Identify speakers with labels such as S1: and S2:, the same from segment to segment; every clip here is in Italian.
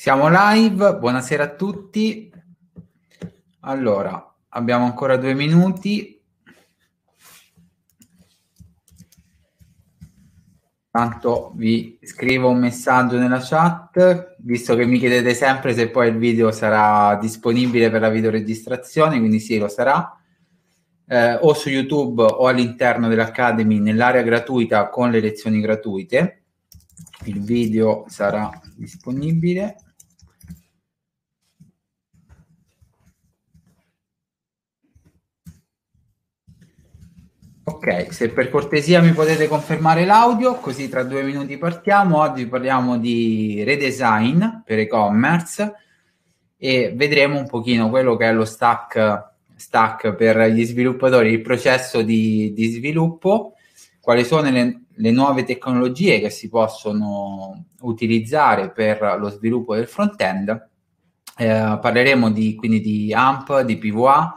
S1: Siamo live, buonasera a tutti. Allora, abbiamo ancora due minuti. Tanto vi scrivo un messaggio nella chat, visto che mi chiedete sempre se poi il video sarà disponibile per la videoregistrazione, quindi sì, lo sarà. Eh, o su YouTube o all'interno dell'Academy nell'area gratuita con le lezioni gratuite. Il video sarà disponibile. se per cortesia mi potete confermare l'audio, così tra due minuti partiamo. Oggi parliamo di redesign per e-commerce e vedremo un pochino quello che è lo stack, stack per gli sviluppatori, il processo di, di sviluppo, quali sono le, le, nuove tecnologie che si possono utilizzare per lo sviluppo del front-end. Eh, parleremo di, quindi di AMP, di PVA,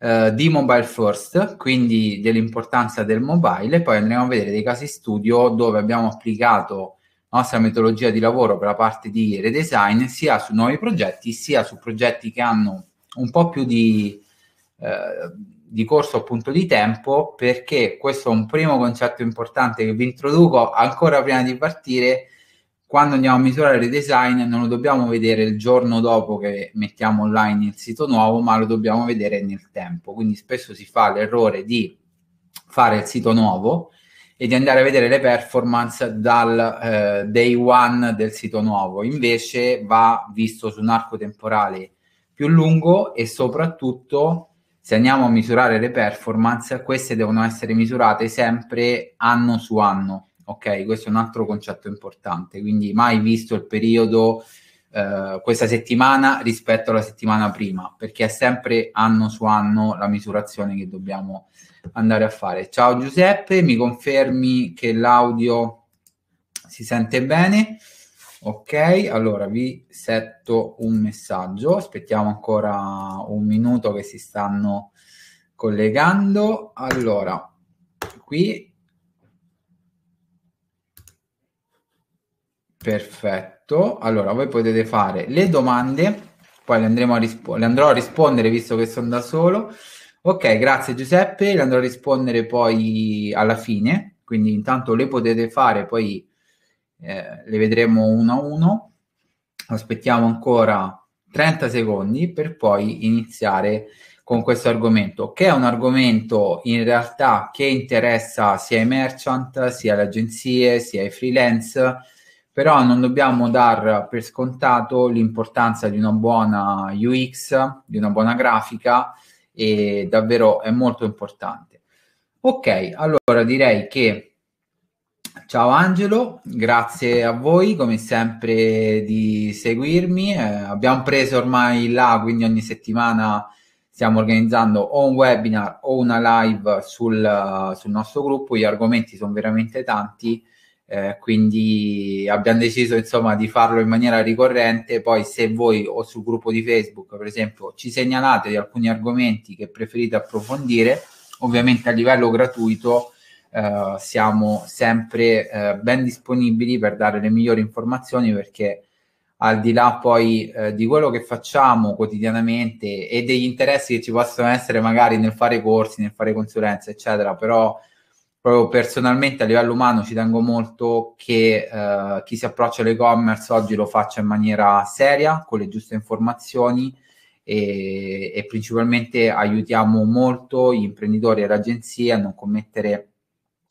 S1: eh, di mobile first, quindi dell'importanza del mobile, e poi andremo a vedere dei casi studio dove abbiamo applicato la nostra metodologia di lavoro per la parte di redesign sia su nuovi progetti, sia su progetti che hanno un po' più di, eh, di corso appunto di tempo, perché questo è un primo concetto importante che vi introduco ancora prima di partire quando andiamo a misurare il redesign non lo dobbiamo vedere il giorno dopo che mettiamo online il sito nuovo, ma lo dobbiamo vedere nel tempo. Quindi spesso si fa l'errore di fare il sito nuovo e di andare a vedere le performance dal eh, day one del sito nuovo. Invece va visto su un arco temporale più lungo e soprattutto se andiamo a misurare le performance, queste devono essere misurate sempre anno su anno ok? Questo è un altro concetto importante, quindi mai visto il periodo eh, questa settimana rispetto alla settimana prima, perché è sempre anno su anno la misurazione che dobbiamo andare a fare. Ciao Giuseppe, mi confermi che l'audio si sente bene? Ok, allora vi setto un messaggio, aspettiamo ancora un minuto che si stanno collegando. Allora, qui Perfetto. Allora, voi potete fare le domande, poi le, andremo a rispo- le andrò a rispondere visto che sono da solo. Ok, grazie Giuseppe, le andrò a rispondere poi alla fine, quindi intanto le potete fare, poi eh, le vedremo uno a uno. Aspettiamo ancora 30 secondi per poi iniziare con questo argomento, che è un argomento in realtà che interessa sia i merchant, sia le agenzie, sia i freelance però non dobbiamo dar per scontato l'importanza di una buona UX, di una buona grafica e davvero è molto importante. Ok, allora direi che ciao Angelo, grazie a voi come sempre di seguirmi, eh, abbiamo preso ormai là, quindi ogni settimana stiamo organizzando o un webinar o una live sul, sul nostro gruppo, gli argomenti sono veramente tanti eh, quindi abbiamo deciso insomma di farlo in maniera ricorrente, poi se voi o sul gruppo di Facebook per esempio ci segnalate di alcuni argomenti che preferite approfondire, ovviamente a livello gratuito eh, siamo sempre eh, ben disponibili per dare le migliori informazioni perché al di là poi eh, di quello che facciamo quotidianamente e degli interessi che ci possono essere magari nel fare corsi, nel fare consulenze, eccetera, però proprio personalmente a livello umano ci tengo molto che eh, chi si approccia all'e-commerce oggi lo faccia in maniera seria, con le giuste informazioni e, e principalmente aiutiamo molto gli imprenditori e le agenzie a non commettere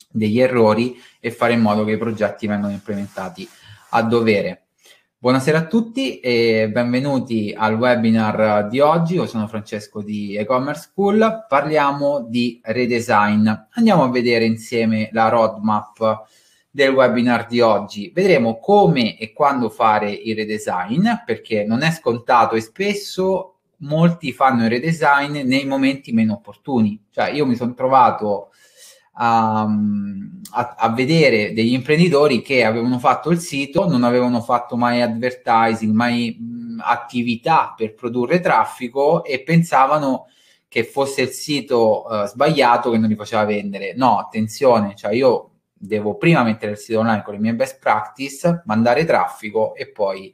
S1: degli errori e fare in modo che i progetti vengano implementati a dovere. Buonasera a tutti e benvenuti al webinar di oggi. Io sono Francesco di e-commerce school. Parliamo di redesign. Andiamo a vedere insieme la roadmap del webinar di oggi. Vedremo come e quando fare il redesign perché non è scontato e spesso molti fanno il redesign nei momenti meno opportuni. Cioè io mi sono trovato a, a, a, vedere degli imprenditori che avevano fatto il sito, non avevano fatto mai advertising, mai mh, attività per produrre traffico e pensavano che fosse il sito uh, sbagliato che non li faceva vendere. No, attenzione, cioè io devo prima mettere il sito online con le mie best practice, mandare traffico e poi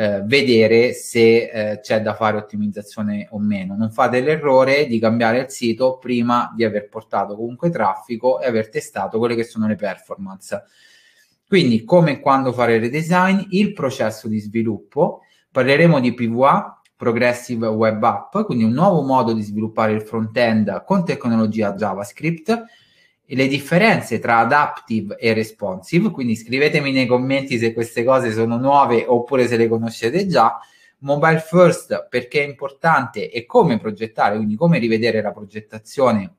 S1: eh, vedere se eh, c'è da fare ottimizzazione o meno. Non fate l'errore di cambiare il sito prima di aver portato comunque traffico e aver testato quelle che sono le performance. Quindi come e quando fare il redesign, il processo di sviluppo, parleremo di PVA, Progressive Web App, quindi un nuovo modo di sviluppare il front-end con tecnologia JavaScript, le differenze tra adaptive e responsive, quindi scrivetemi nei commenti se queste cose sono nuove oppure se le conoscete già. Mobile first perché è importante e come progettare, quindi come rivedere la progettazione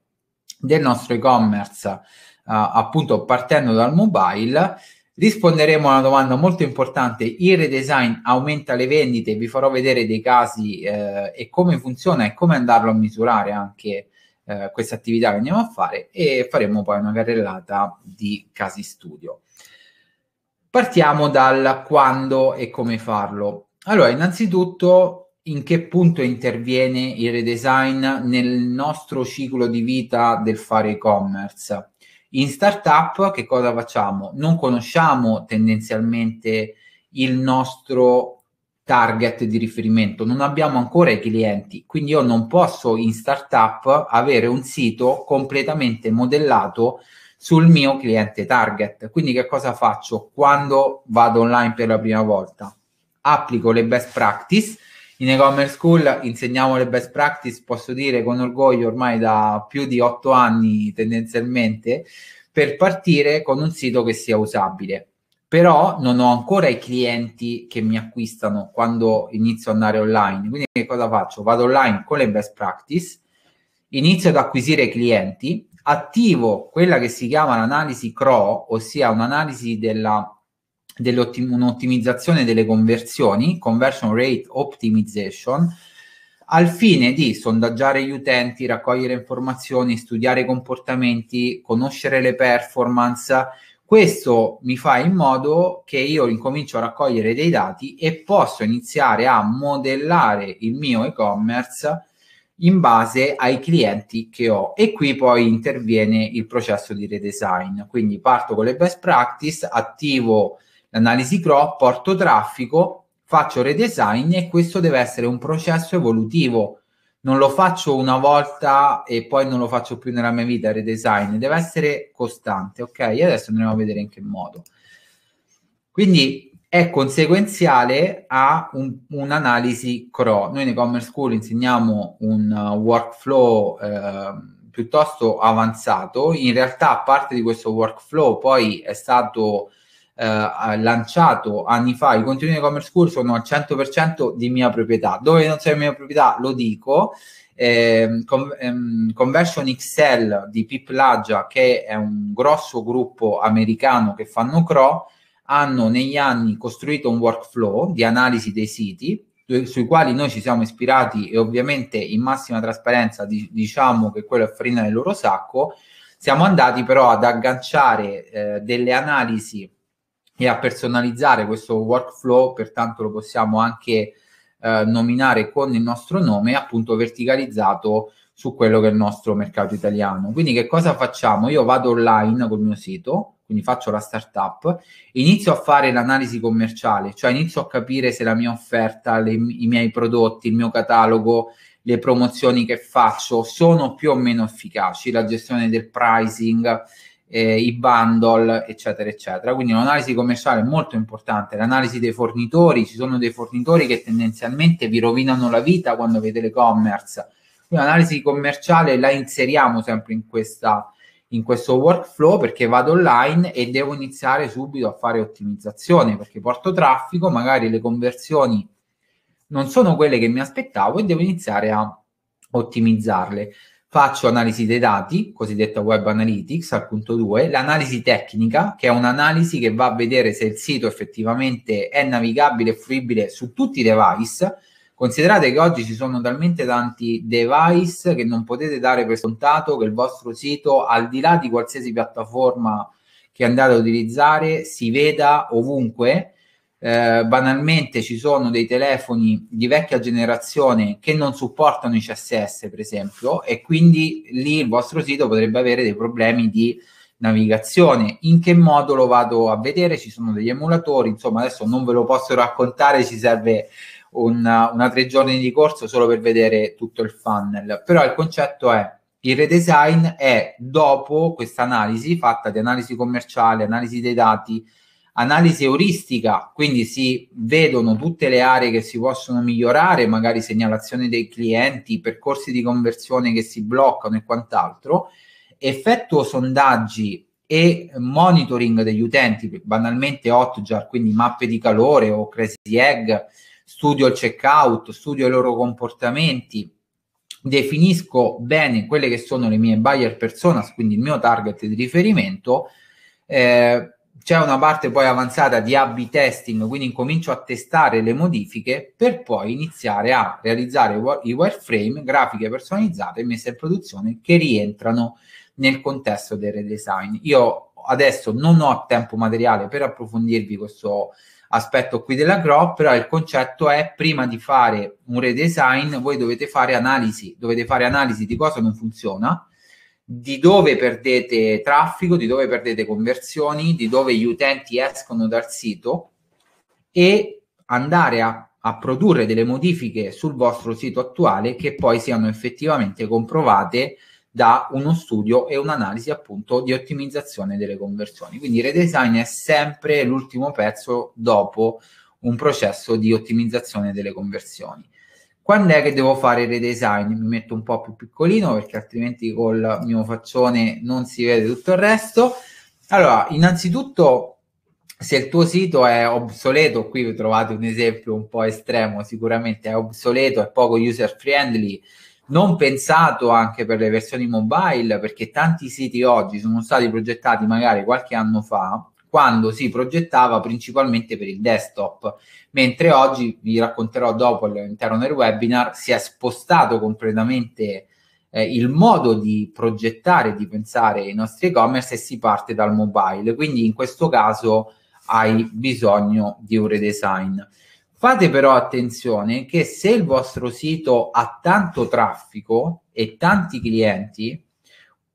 S1: del nostro e-commerce uh, appunto partendo dal mobile. Risponderemo a una domanda molto importante, il redesign aumenta le vendite, vi farò vedere dei casi eh, e come funziona e come andarlo a misurare anche eh, questa attività che andiamo a fare e faremo poi una carrellata di casi studio. Partiamo dal quando e come farlo. Allora, innanzitutto, in che punto interviene il redesign nel nostro ciclo di vita del fare e-commerce? In startup che cosa facciamo? Non conosciamo tendenzialmente il nostro target di riferimento, non abbiamo ancora i clienti, quindi io non posso in startup avere un sito completamente modellato sul mio cliente target. Quindi che cosa faccio quando vado online per la prima volta? Applico le best practice. In e-commerce school insegniamo le best practice, posso dire con orgoglio ormai da più di otto anni tendenzialmente, per partire con un sito che sia usabile però non ho ancora i clienti che mi acquistano quando inizio ad andare online. Quindi che cosa faccio? Vado online con le best practice, inizio ad acquisire clienti, attivo quella che si chiama l'analisi CRO, ossia un'analisi della, un'ottimizzazione delle conversioni, conversion rate optimization, al fine di sondaggiare gli utenti, raccogliere informazioni, studiare i comportamenti, conoscere le performance questo mi fa in modo che io incomincio a raccogliere dei dati e posso iniziare a modellare il mio e-commerce in base ai clienti che ho e qui poi interviene il processo di redesign. Quindi parto con le best practice, attivo l'analisi CRO, porto traffico, faccio redesign e questo deve essere un processo evolutivo non lo faccio una volta e poi non lo faccio più nella mia vita, redesign, deve essere costante, ok? adesso andremo a vedere in che modo. Quindi è conseguenziale a un, un'analisi CRO. Noi in e-commerce school insegniamo un uh, workflow eh, piuttosto avanzato, in realtà parte di questo workflow poi è stato eh, lanciato anni fa, i contenuti di commerce cool sono al 100% di mia proprietà. Dove non sei mia proprietà lo dico. Eh, con, ehm, Conversion XL di Pip Laggia, che è un grosso gruppo americano che fanno CRO, hanno negli anni costruito un workflow di analisi dei siti sui quali noi ci siamo ispirati e ovviamente in massima trasparenza di, diciamo che quello è farina nel loro sacco, siamo andati però ad agganciare eh, delle analisi e a personalizzare questo workflow, pertanto lo possiamo anche eh, nominare con il nostro nome, appunto verticalizzato su quello che è il nostro mercato italiano. Quindi che cosa facciamo? Io vado online col mio sito, quindi faccio la startup, inizio a fare l'analisi commerciale, cioè inizio a capire se la mia offerta, le, i miei prodotti, il mio catalogo, le promozioni che faccio sono più o meno efficaci, la gestione del pricing, eh, i bundle, eccetera, eccetera. Quindi un'analisi commerciale è molto importante, l'analisi dei fornitori, ci sono dei fornitori che tendenzialmente vi rovinano la vita quando avete l'e-commerce. Quindi l'analisi commerciale la inseriamo sempre in, questa, in questo workflow perché vado online e devo iniziare subito a fare ottimizzazione perché porto traffico, magari le conversioni non sono quelle che mi aspettavo e devo iniziare a ottimizzarle faccio analisi dei dati, cosiddetta web analytics al punto 2, l'analisi tecnica, che è un'analisi che va a vedere se il sito effettivamente è navigabile e fruibile su tutti i device. Considerate che oggi ci sono talmente tanti device che non potete dare per scontato che il vostro sito, al di là di qualsiasi piattaforma che andate a utilizzare, si veda ovunque eh, banalmente ci sono dei telefoni di vecchia generazione che non supportano i CSS, per esempio, e quindi lì il vostro sito potrebbe avere dei problemi di navigazione. In che modo lo vado a vedere? Ci sono degli emulatori, insomma, adesso non ve lo posso raccontare, ci serve una, una tre giorni di corso solo per vedere tutto il funnel. Però il concetto è il redesign è dopo questa analisi fatta di analisi commerciale, analisi dei dati, analisi euristica, quindi si vedono tutte le aree che si possono migliorare, magari segnalazione dei clienti, percorsi di conversione che si bloccano e quant'altro, effettuo sondaggi e monitoring degli utenti, banalmente Hotjar, quindi mappe di calore o Crazy Egg, studio il checkout, studio i loro comportamenti, definisco bene quelle che sono le mie buyer personas, quindi il mio target di riferimento, eh, c'è una parte poi avanzata di A-B testing, quindi incomincio a testare le modifiche per poi iniziare a realizzare i wireframe, grafiche personalizzate messe in produzione che rientrano nel contesto del redesign. Io adesso non ho tempo materiale per approfondirvi questo aspetto qui della crop, però il concetto è prima di fare un redesign voi dovete fare analisi, dovete fare analisi di cosa non funziona, di dove perdete traffico, di dove perdete conversioni, di dove gli utenti escono dal sito e andare a, a produrre delle modifiche sul vostro sito attuale che poi siano effettivamente comprovate da uno studio e un'analisi appunto di ottimizzazione delle conversioni. Quindi redesign è sempre l'ultimo pezzo dopo un processo di ottimizzazione delle conversioni. Quando è che devo fare il redesign? Mi metto un po' più piccolino perché altrimenti col mio faccione non si vede tutto il resto. Allora, innanzitutto, se il tuo sito è obsoleto, qui trovate un esempio un po' estremo, sicuramente è obsoleto, è poco user friendly, non pensato anche per le versioni mobile, perché tanti siti oggi sono stati progettati magari qualche anno fa quando si progettava principalmente per il desktop, mentre oggi, vi racconterò dopo all'interno del webinar, si è spostato completamente eh, il modo di progettare, di pensare i nostri e-commerce e si parte dal mobile. Quindi in questo caso hai bisogno di un redesign. Fate però attenzione che se il vostro sito ha tanto traffico e tanti clienti,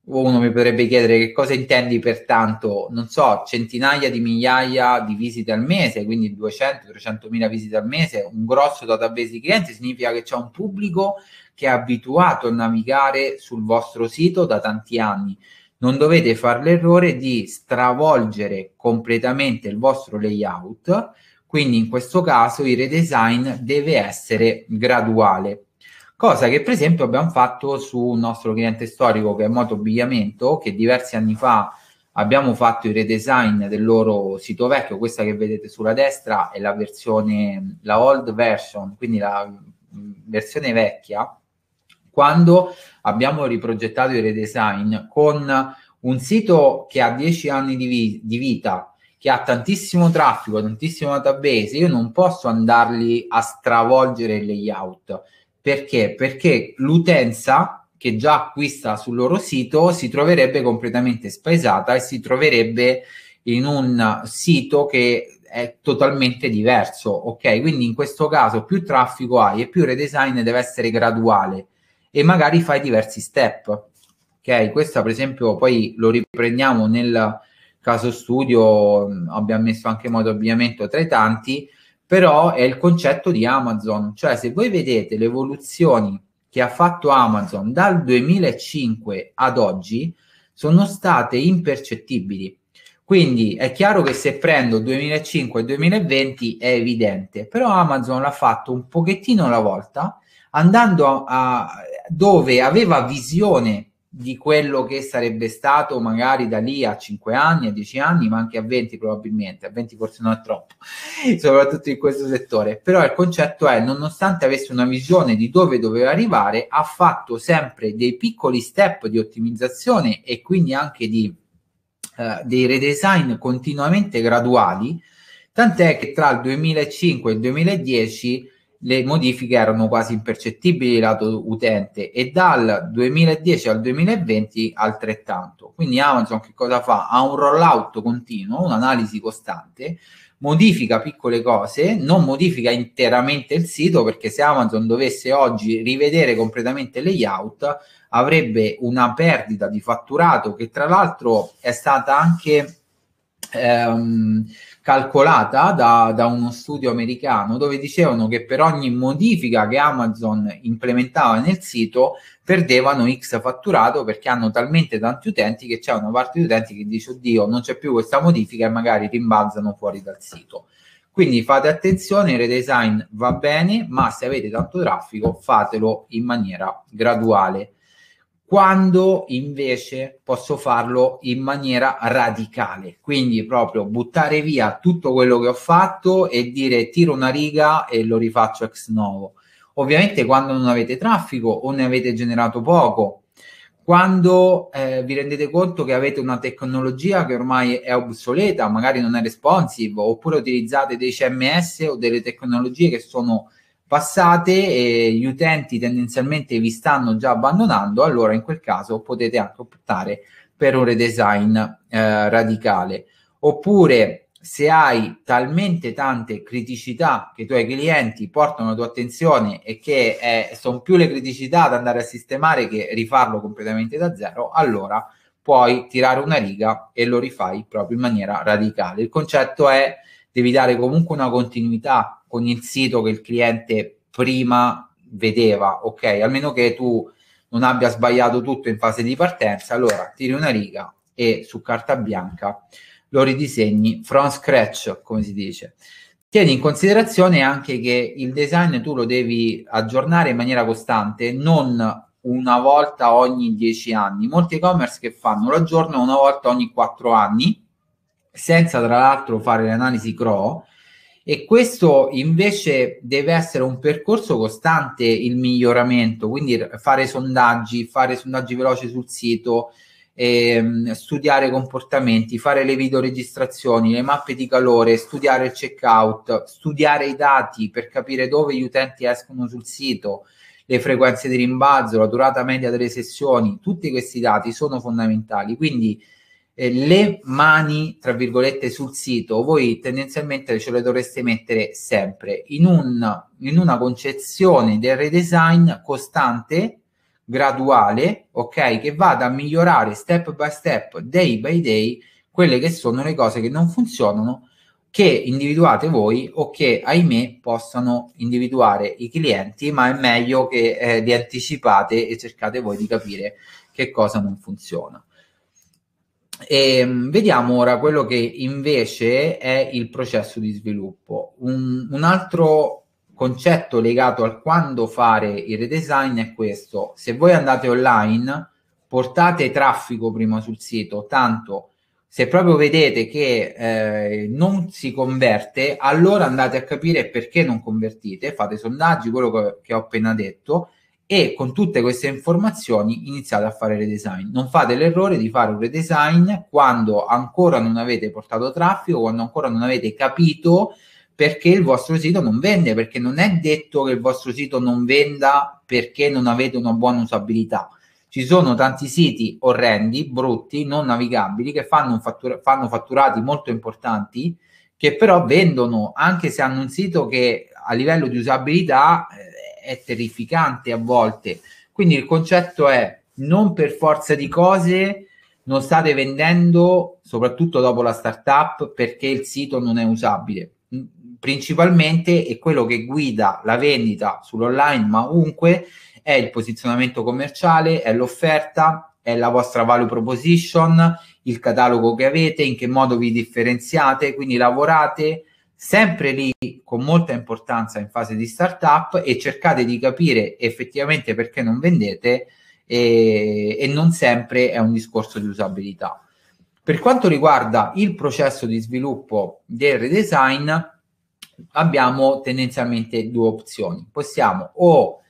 S1: uno mi potrebbe chiedere che cosa intendi per tanto, non so, centinaia di migliaia di visite al mese, quindi 200-300 mila visite al mese, un grosso database di clienti significa che c'è un pubblico che è abituato a navigare sul vostro sito da tanti anni. Non dovete fare l'errore di stravolgere completamente il vostro layout, quindi in questo caso il redesign deve essere graduale cosa che per esempio abbiamo fatto su un nostro cliente storico che è Moto Abbigliamento, che diversi anni fa abbiamo fatto il redesign del loro sito vecchio, questa che vedete sulla destra è la versione, la old version, quindi la mm, versione vecchia, quando abbiamo riprogettato il redesign con un sito che ha 10 anni di, vi- di vita, che ha tantissimo traffico, tantissimo database, io non posso andarli a stravolgere il layout perché? Perché l'utenza che già acquista sul loro sito si troverebbe completamente spaesata e si troverebbe in un sito che è totalmente diverso, ok? Quindi in questo caso più traffico hai e più redesign deve essere graduale e magari fai diversi step, ok? Questo per esempio poi lo riprendiamo nel caso studio, abbiamo messo anche modo abbigliamento tra i tanti, però è il concetto di Amazon, cioè se voi vedete le evoluzioni che ha fatto Amazon dal 2005 ad oggi sono state impercettibili. Quindi è chiaro che se prendo 2005 e 2020 è evidente, però Amazon l'ha fatto un pochettino alla volta, andando a, a dove aveva visione di quello che sarebbe stato magari da lì a 5 anni, a 10 anni, ma anche a 20 probabilmente, a 20 forse non è troppo, soprattutto in questo settore. Però il concetto è, nonostante avesse una visione di dove doveva arrivare, ha fatto sempre dei piccoli step di ottimizzazione e quindi anche di, eh, dei redesign continuamente graduali, tant'è che tra il 2005 e il 2010 le modifiche erano quasi impercettibili lato utente e dal 2010 al 2020 altrettanto. Quindi Amazon che cosa fa? Ha un rollout continuo, un'analisi costante, modifica piccole cose, non modifica interamente il sito perché se Amazon dovesse oggi rivedere completamente il layout avrebbe una perdita di fatturato che tra l'altro è stata anche... Ehm, calcolata da, da, uno studio americano dove dicevano che per ogni modifica che Amazon implementava nel sito perdevano X fatturato perché hanno talmente tanti utenti che c'è una parte di utenti che dice oddio non c'è più questa modifica e magari rimbalzano fuori dal sito. Quindi fate attenzione, il redesign va bene, ma se avete tanto traffico fatelo in maniera graduale quando invece posso farlo in maniera radicale, quindi proprio buttare via tutto quello che ho fatto e dire tiro una riga e lo rifaccio ex novo. Ovviamente quando non avete traffico o ne avete generato poco, quando eh, vi rendete conto che avete una tecnologia che ormai è obsoleta, magari non è responsive, oppure utilizzate dei CMS o delle tecnologie che sono passate e gli utenti tendenzialmente vi stanno già abbandonando, allora in quel caso potete anche optare per un redesign eh, radicale. Oppure se hai talmente tante criticità che i tuoi clienti portano la tua attenzione e che eh, sono più le criticità da andare a sistemare che rifarlo completamente da zero, allora puoi tirare una riga e lo rifai proprio in maniera radicale. Il concetto è devi dare comunque una continuità con il sito che il cliente prima vedeva, ok? Almeno che tu non abbia sbagliato tutto in fase di partenza, allora tiri una riga e su carta bianca lo ridisegni from scratch, come si dice. Tieni in considerazione anche che il design tu lo devi aggiornare in maniera costante, non una volta ogni 10 anni. Molti e-commerce che fanno lo aggiornano una volta ogni 4 anni, senza tra l'altro fare l'analisi CRO, e questo invece deve essere un percorso costante il miglioramento, quindi fare sondaggi, fare sondaggi veloci sul sito, ehm, studiare comportamenti, fare le videoregistrazioni, le mappe di calore, studiare il checkout, studiare i dati per capire dove gli utenti escono sul sito, le frequenze di rimbalzo, la durata media delle sessioni, tutti questi dati sono fondamentali. Quindi eh, le mani, tra virgolette, sul sito, voi tendenzialmente ce le dovreste mettere sempre in, un, in una concezione del redesign costante, graduale, ok, che vada a migliorare step by step, day by day, quelle che sono le cose che non funzionano che individuate voi o che ahimè possono individuare i clienti, ma è meglio che eh, li anticipate e cercate voi di capire che cosa non funziona. E ehm, vediamo ora quello che invece è il processo di sviluppo. Un, un, altro concetto legato al quando fare il redesign è questo. Se voi andate online, portate traffico prima sul sito, tanto se proprio vedete che eh, non si converte, allora andate a capire perché non convertite, fate sondaggi, quello che, che ho appena detto, e con tutte queste informazioni iniziate a fare redesign. Non fate l'errore di fare un redesign quando ancora non avete portato traffico, quando ancora non avete capito perché il vostro sito non vende, perché non è detto che il vostro sito non venda perché non avete una buona usabilità. Ci sono tanti siti orrendi, brutti, non navigabili, che fanno, fattura- fanno fatturati molto importanti, che però vendono, anche se hanno un sito che a livello di usabilità... Eh, è terrificante a volte. Quindi il concetto è non per forza di cose non state vendendo, soprattutto dopo la startup, perché il sito non è usabile. Mm, principalmente è quello che guida la vendita sull'online, ma ovunque è il posizionamento commerciale, è l'offerta, è la vostra value proposition, il catalogo che avete, in che modo vi differenziate, quindi lavorate sempre lì con molta importanza in fase di startup e cercate di capire effettivamente perché non vendete e, e non sempre è un discorso di usabilità. Per quanto riguarda il processo di sviluppo del redesign, abbiamo tendenzialmente due opzioni. Possiamo o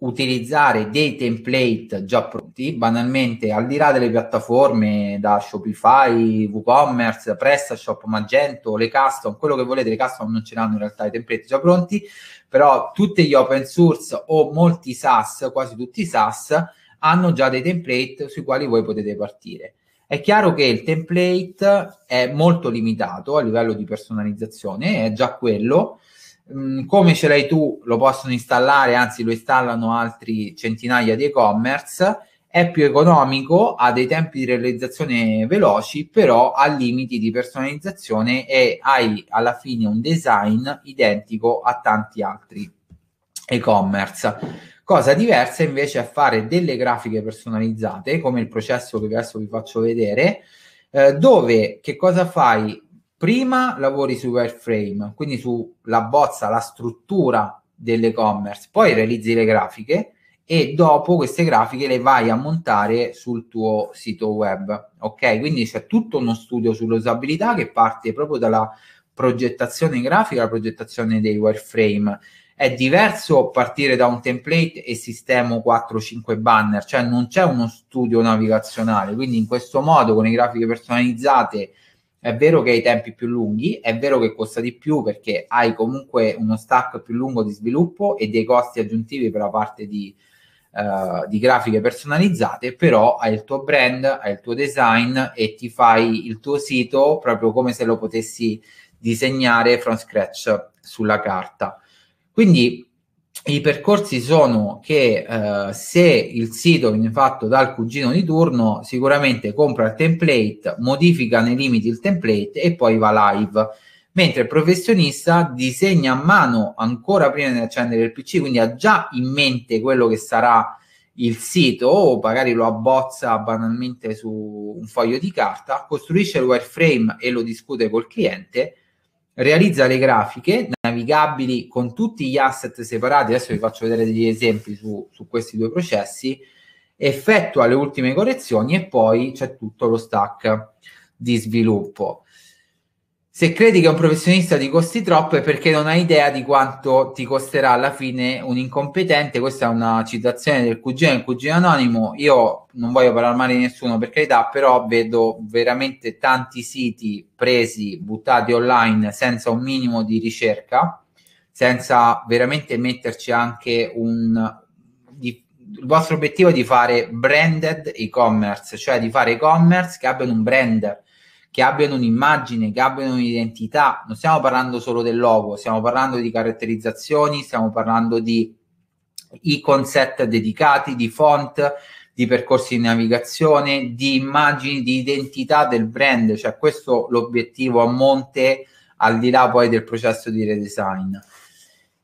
S1: utilizzare dei template già pronti, banalmente al di là delle piattaforme da Shopify, WooCommerce, PrestaShop, Magento, le custom, quello che volete, le custom non ce l'hanno in realtà i template già pronti, però tutti gli open source o molti SaaS, quasi tutti i SaaS, hanno già dei template sui quali voi potete partire. È chiaro che il template è molto limitato a livello di personalizzazione, è già quello, Mm, come ce l'hai tu lo possono installare, anzi lo installano altri centinaia di e-commerce, è più economico, ha dei tempi di realizzazione veloci, però ha limiti di personalizzazione e hai alla fine un design identico a tanti altri e-commerce. Cosa diversa invece è fare delle grafiche personalizzate, come il processo che adesso vi faccio vedere, eh, dove che cosa fai? Prima lavori sui wireframe, quindi sulla bozza, la struttura dell'e-commerce, poi realizzi le grafiche e dopo queste grafiche le vai a montare sul tuo sito web. Ok, quindi c'è tutto uno studio sull'usabilità che parte proprio dalla progettazione grafica, la progettazione dei wireframe. È diverso partire da un template e sistemo 4-5 banner, cioè non c'è uno studio navigazionale, quindi in questo modo con le grafiche personalizzate è vero che hai tempi più lunghi, è vero che costa di più perché hai comunque uno stack più lungo di sviluppo e dei costi aggiuntivi per la parte di, Uh, di grafiche personalizzate, però hai il tuo brand, hai il tuo design e ti fai il tuo sito proprio come se lo potessi disegnare from scratch sulla carta. Quindi i percorsi sono che eh, se il sito viene fatto dal cugino di turno, sicuramente compra il template, modifica nei limiti il template e poi va live. Mentre il professionista disegna a mano ancora prima di accendere il PC, quindi ha già in mente quello che sarà il sito o magari lo abbozza banalmente su un foglio di carta, costruisce il wireframe e lo discute col cliente realizza le grafiche navigabili con tutti gli asset separati, adesso vi faccio vedere degli esempi su, su questi due processi, effettua le ultime correzioni e poi c'è tutto lo stack di sviluppo. Se credi che un professionista ti costi troppo è perché non hai idea di quanto ti costerà alla fine un incompetente. Questa è una citazione del cugino, il cugino anonimo. Io non voglio parlare male di nessuno per carità, però vedo veramente tanti siti presi, buttati online senza un minimo di ricerca, senza veramente metterci anche un... Di, il vostro obiettivo è di fare branded e-commerce, cioè di fare e-commerce che abbiano un brand che abbiano un'immagine, che abbiano un'identità. Non stiamo parlando solo del logo, stiamo parlando di caratterizzazioni, stiamo parlando di icon set dedicati, di font, di percorsi di navigazione, di immagini, di identità del brand. Cioè questo l'obiettivo a monte, al di là poi del processo di redesign.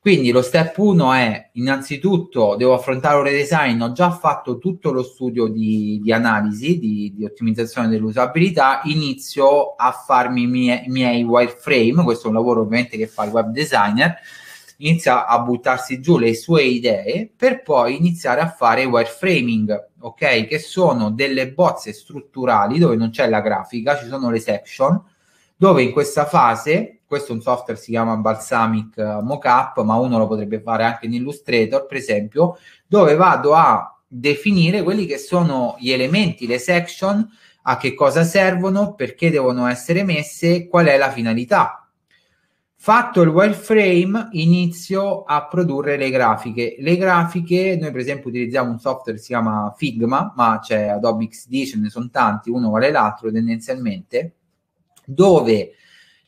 S1: Quindi lo step 1 è innanzitutto devo affrontare un redesign, ho già fatto tutto lo studio di, di analisi, di, di, ottimizzazione dell'usabilità, inizio a farmi i mie, miei wireframe, questo è un lavoro ovviamente che fa il web designer, inizia a buttarsi giù le sue idee per poi iniziare a fare wireframing, ok? Che sono delle bozze strutturali dove non c'è la grafica, ci sono le section, dove in questa fase questo è un software si chiama Balsamic eh, Mockup, ma uno lo potrebbe fare anche in Illustrator, per esempio, dove vado a definire quelli che sono gli elementi, le section, a che cosa servono, perché devono essere messe, qual è la finalità. Fatto il wireframe, inizio a produrre le grafiche. Le grafiche, noi per esempio utilizziamo un software che si chiama Figma, ma c'è Adobe XD, ce ne sono tanti, uno vale l'altro tendenzialmente, dove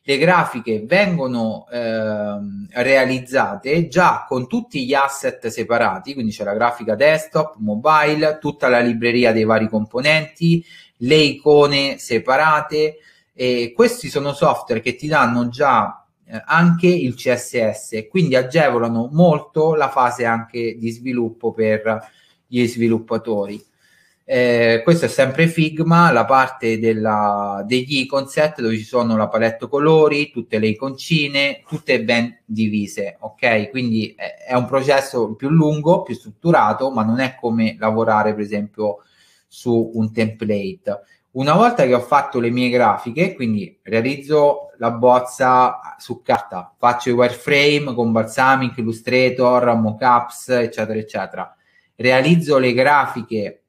S1: le grafiche vengono eh, realizzate già con tutti gli asset separati, quindi c'è la grafica desktop, mobile, tutta la libreria dei vari componenti, le icone separate e questi sono software che ti danno già eh, anche il CSS, quindi agevolano molto la fase anche di sviluppo per gli sviluppatori. Eh, questo è sempre Figma, la parte della, degli icon set dove ci sono la palette colori, tutte le iconcine, tutte ben divise, ok? Quindi è, è un processo più lungo, più strutturato, ma non è come lavorare per esempio su un template. Una volta che ho fatto le mie grafiche, quindi realizzo la bozza su carta, faccio i wireframe con Balsamic, Illustrator, mockups, eccetera, eccetera, realizzo le grafiche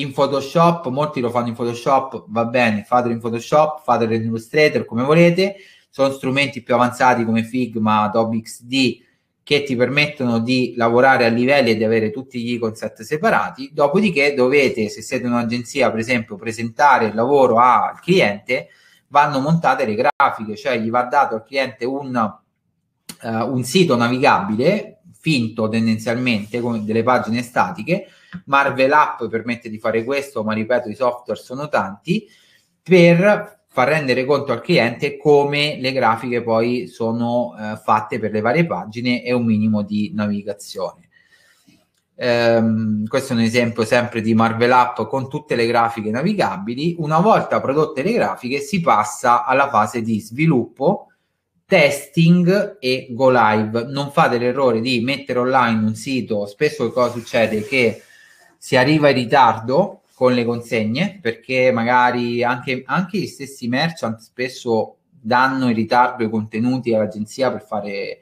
S1: in Photoshop, molti lo fanno in Photoshop, va bene, fatelo in Photoshop, fatelo in Illustrator come volete, sono strumenti più avanzati come Figma, Adobe XD che ti permettono di lavorare a livelli e di avere tutti gli concept separati, dopodiché dovete, se siete un'agenzia per esempio, presentare il lavoro al cliente, vanno montate le grafiche, cioè gli va dato al cliente un, uh, un sito navigabile, finto tendenzialmente, come delle pagine statiche, Marvel App permette di fare questo, ma ripeto, i software sono tanti, per far rendere conto al cliente come le grafiche poi sono eh, fatte per le varie pagine e un minimo di navigazione. Um, questo è un esempio sempre di Marvel App con tutte le grafiche navigabili. Una volta prodotte le grafiche, si passa alla fase di sviluppo, testing e go live. Non fate l'errore di mettere online un sito. Spesso cosa succede? Che si arriva in ritardo con le consegne perché magari anche, anche gli stessi merchant spesso danno in ritardo i contenuti all'agenzia per fare eh,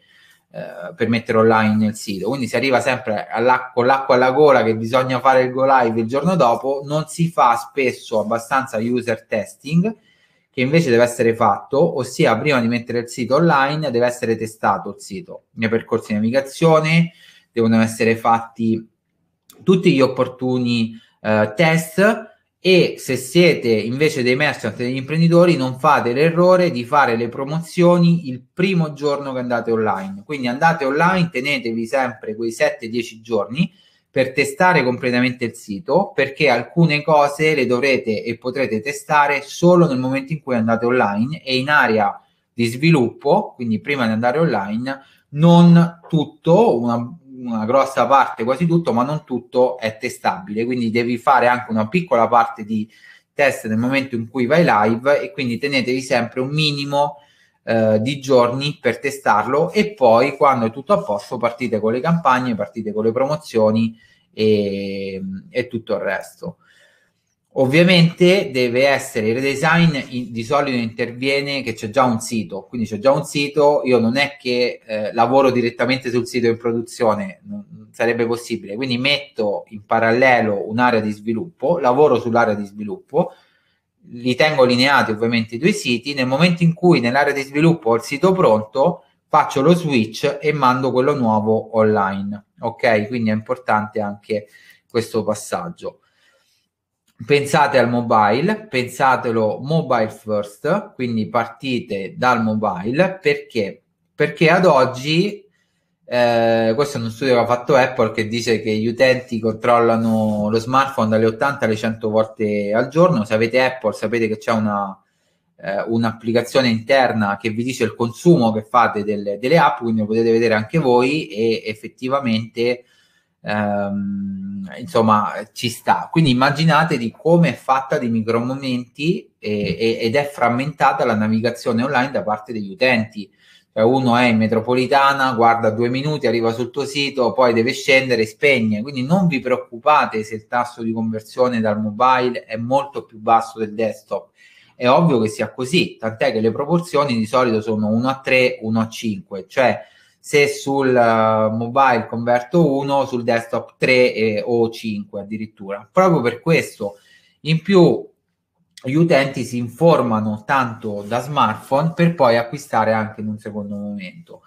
S1: per mettere online nel sito quindi si arriva sempre con l'acqua alla gola che bisogna fare il go live il giorno dopo non si fa spesso abbastanza user testing che invece deve essere fatto, ossia prima di mettere il sito online deve essere testato il sito, nei percorsi di navigazione devono essere fatti tutti gli opportuni eh, test e se siete invece dei merchant degli imprenditori non fate l'errore di fare le promozioni il primo giorno che andate online. Quindi andate online, tenetevi sempre quei 7-10 giorni per testare completamente il sito perché alcune cose le dovrete e potrete testare solo nel momento in cui andate online e in area di sviluppo, quindi prima di andare online, non tutto, una, una grossa parte, quasi tutto, ma non tutto è testabile, quindi devi fare anche una piccola parte di test nel momento in cui vai live e quindi tenetevi sempre un minimo eh, di giorni per testarlo e poi quando è tutto a posto partite con le campagne, partite con le promozioni e, e tutto il resto. Ovviamente deve essere il redesign in, di solito interviene che c'è già un sito, quindi c'è già un sito, io non è che eh, lavoro direttamente sul sito in produzione, non, non sarebbe possibile, quindi metto in parallelo un'area di sviluppo, lavoro sull'area di sviluppo, li tengo lineati ovviamente i due siti, nel momento in cui nell'area di sviluppo ho il sito pronto, faccio lo switch e mando quello nuovo online, ok? Quindi è importante anche questo passaggio pensate al mobile, pensatelo mobile first, quindi partite dal mobile perché? Perché ad oggi eh, questo è uno studio che ha fatto Apple che dice che gli utenti controllano lo smartphone dalle 80 alle 100 volte al giorno. Se avete Apple sapete che c'è una, eh, un'applicazione interna che vi dice il consumo che fate delle, delle, app, quindi lo potete vedere anche voi e effettivamente ehm, insomma ci sta. Quindi immaginate di come è fatta di micromomenti e, mm. e, ed è frammentata la navigazione online da parte degli utenti. Cioè uno è in metropolitana, guarda due minuti, arriva sul tuo sito, poi deve scendere, e spegne. Quindi non vi preoccupate se il tasso di conversione dal mobile è molto più basso del desktop. È ovvio che sia così, tant'è che le proporzioni di solito sono 1 a 3, 1 a 5, cioè se sul eh, mobile converto 1, sul desktop 3 eh, o 5 addirittura. Proprio per questo, in più gli utenti si informano tanto da smartphone per poi acquistare anche in un secondo momento.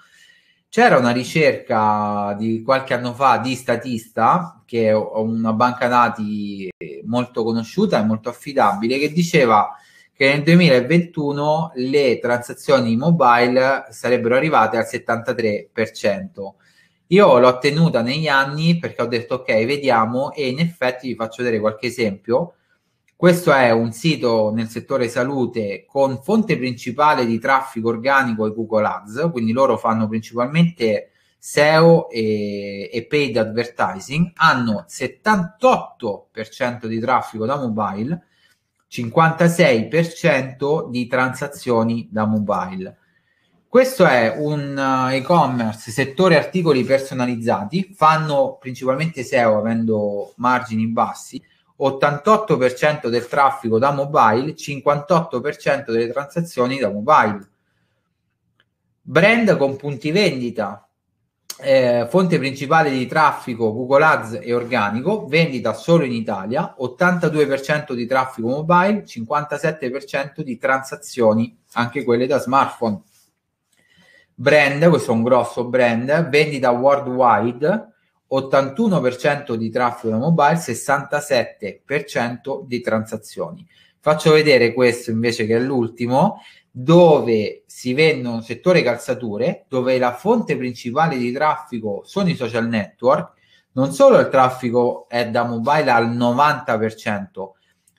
S1: C'era una ricerca di qualche anno fa di Statista, che è una banca dati molto conosciuta e molto affidabile, che diceva che nel 2021 le transazioni mobile sarebbero arrivate al 73%. Io l'ho tenuta negli anni perché ho detto ok, vediamo e in effetti vi faccio vedere qualche esempio. Questo è un sito nel settore salute con fonte principale di traffico organico e Google Ads, quindi loro fanno principalmente SEO e, e paid advertising, hanno 78% di traffico da mobile 56% di transazioni da mobile. Questo è un eh, e-commerce settore articoli personalizzati, fanno principalmente SEO avendo margini bassi, 88% del traffico da mobile, 58% delle transazioni da mobile. Brand con punti vendita, eh, fonte principale di traffico Google Ads è organico, vendita solo in Italia, 82% di traffico mobile, 57% di transazioni, anche quelle da smartphone. Brand, questo è un grosso brand, vendita worldwide, 81% di traffico mobile, 67% di transazioni. Faccio vedere questo invece che è l'ultimo, dove si vendono settore calzature, dove la fonte principale di traffico sono i social network, non solo il traffico è da mobile al 90%,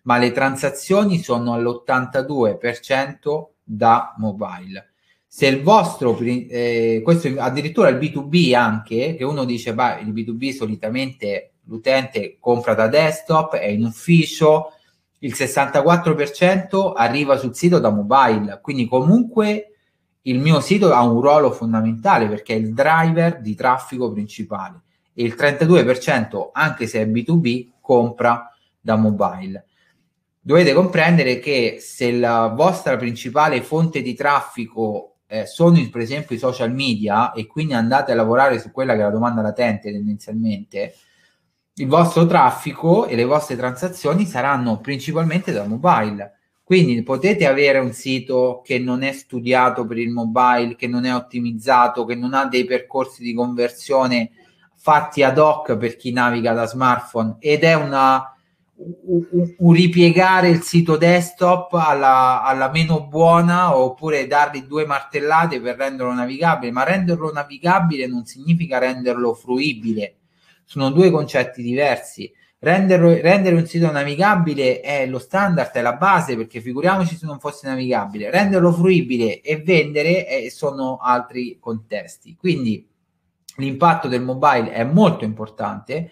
S1: ma le transazioni sono all'82% da mobile. Se il vostro, eh, questo addirittura il B2B anche, che uno dice, beh, il B2B solitamente l'utente compra da desktop, è in ufficio, il 64% arriva sul sito da mobile, quindi comunque il mio sito ha un ruolo fondamentale perché è il driver di traffico principale e il 32%, anche se è B2B, compra da mobile. Dovete comprendere che se la vostra principale fonte di traffico eh, sono per esempio i social media e quindi andate a lavorare su quella che è la domanda latente tendenzialmente, il vostro traffico e le vostre transazioni saranno principalmente da mobile. Quindi potete avere un sito che non è studiato per il mobile, che non è ottimizzato, che non ha dei percorsi di conversione fatti ad hoc per chi naviga da smartphone ed è una, un, un ripiegare il sito desktop alla, alla, meno buona oppure dargli due martellate per renderlo navigabile, ma renderlo navigabile non significa renderlo fruibile sono due concetti diversi. Rendere, rendere, un sito navigabile è lo standard, è la base, perché figuriamoci se non fosse navigabile. Renderlo fruibile e vendere è, sono altri contesti. Quindi l'impatto del mobile è molto importante.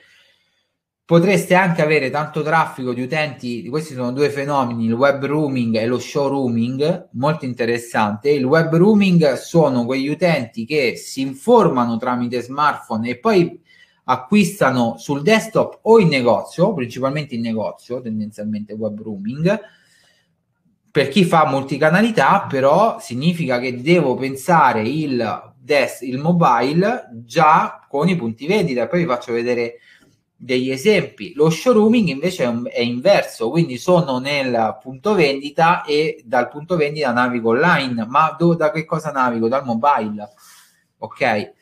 S1: Potreste anche avere tanto traffico di utenti, questi sono due fenomeni, il web rooming e lo show rooming, molto interessante. Il web rooming sono quegli utenti che si informano tramite smartphone e poi acquistano sul desktop o in negozio, principalmente in negozio, tendenzialmente web rooming. Per chi fa multicanalità, però, significa che devo pensare il, des- il mobile già con i punti vendita. Poi vi faccio vedere degli esempi. Lo showrooming invece è, un- è inverso, quindi sono nel punto vendita e dal punto vendita navigo online. Ma do- da che cosa navigo? Dal mobile. Ok?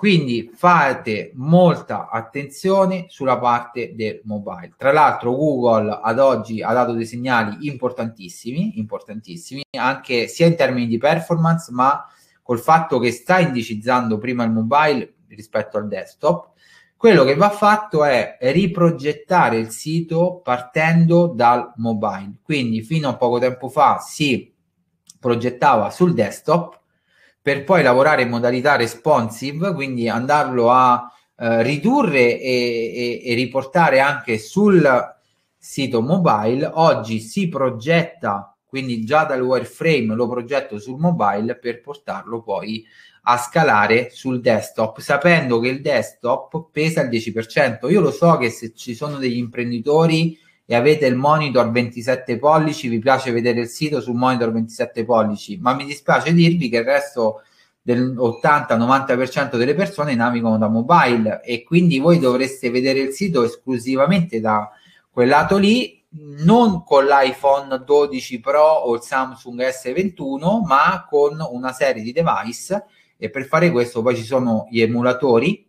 S1: Quindi fate molta attenzione sulla parte del mobile. Tra l'altro Google ad oggi ha dato dei segnali importantissimi, importantissimi, anche sia in termini di performance, ma col fatto che sta indicizzando prima il mobile rispetto al desktop. Quello che va fatto è riprogettare il sito partendo dal mobile. Quindi fino a poco tempo fa si progettava sul desktop, per poi lavorare in modalità responsive, quindi andarlo a eh, ridurre e, e, e riportare anche sul sito mobile. Oggi si progetta, quindi già dal wireframe lo progetto sul mobile per portarlo poi a scalare sul desktop, sapendo che il desktop pesa il 10%. Io lo so che se ci sono degli imprenditori e avete il monitor 27 pollici, vi piace vedere il sito sul monitor 27 pollici, ma mi dispiace dirvi che il resto del 80-90% delle persone navigano da mobile e quindi voi dovreste vedere il sito esclusivamente da quel lato lì non con l'iPhone 12 Pro o il Samsung S21, ma con una serie di device e per fare questo poi ci sono gli emulatori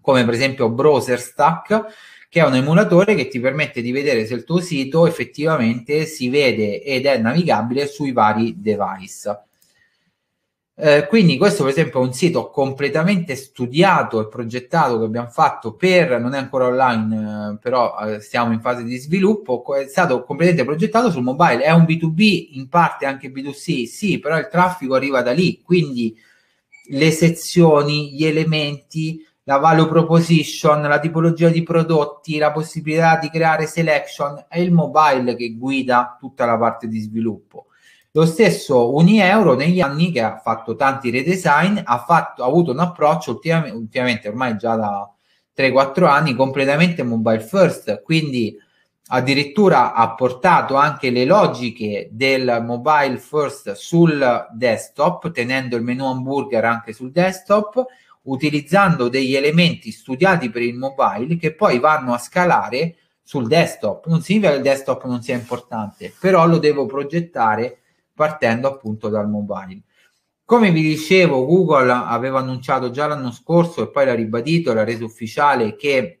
S1: come per esempio Browser Stack che è un emulatore che ti permette di vedere se il tuo sito effettivamente si vede ed è navigabile sui vari device. Eh, quindi questo per esempio è un sito completamente studiato e progettato che abbiamo fatto per, non è ancora online, eh, però eh, siamo in fase di sviluppo, è stato completamente progettato sul mobile, è un B2B, in parte anche B2C, sì, però il traffico arriva da lì, quindi le sezioni, gli elementi, la value proposition, la tipologia di prodotti, la possibilità di creare selection, è il mobile che guida tutta la parte di sviluppo. Lo stesso Unieuro negli anni che ha fatto tanti redesign ha, fatto, ha avuto un approccio ultimamente, ultimamente ormai già da 3-4 anni completamente mobile first, quindi addirittura ha portato anche le logiche del mobile first sul desktop, tenendo il menu hamburger anche sul desktop, utilizzando degli elementi studiati per il mobile che poi vanno a scalare sul desktop. Non significa che il desktop non sia importante, però lo devo progettare partendo appunto dal mobile. Come vi dicevo, Google aveva annunciato già l'anno scorso e poi l'ha ribadito, l'ha reso ufficiale che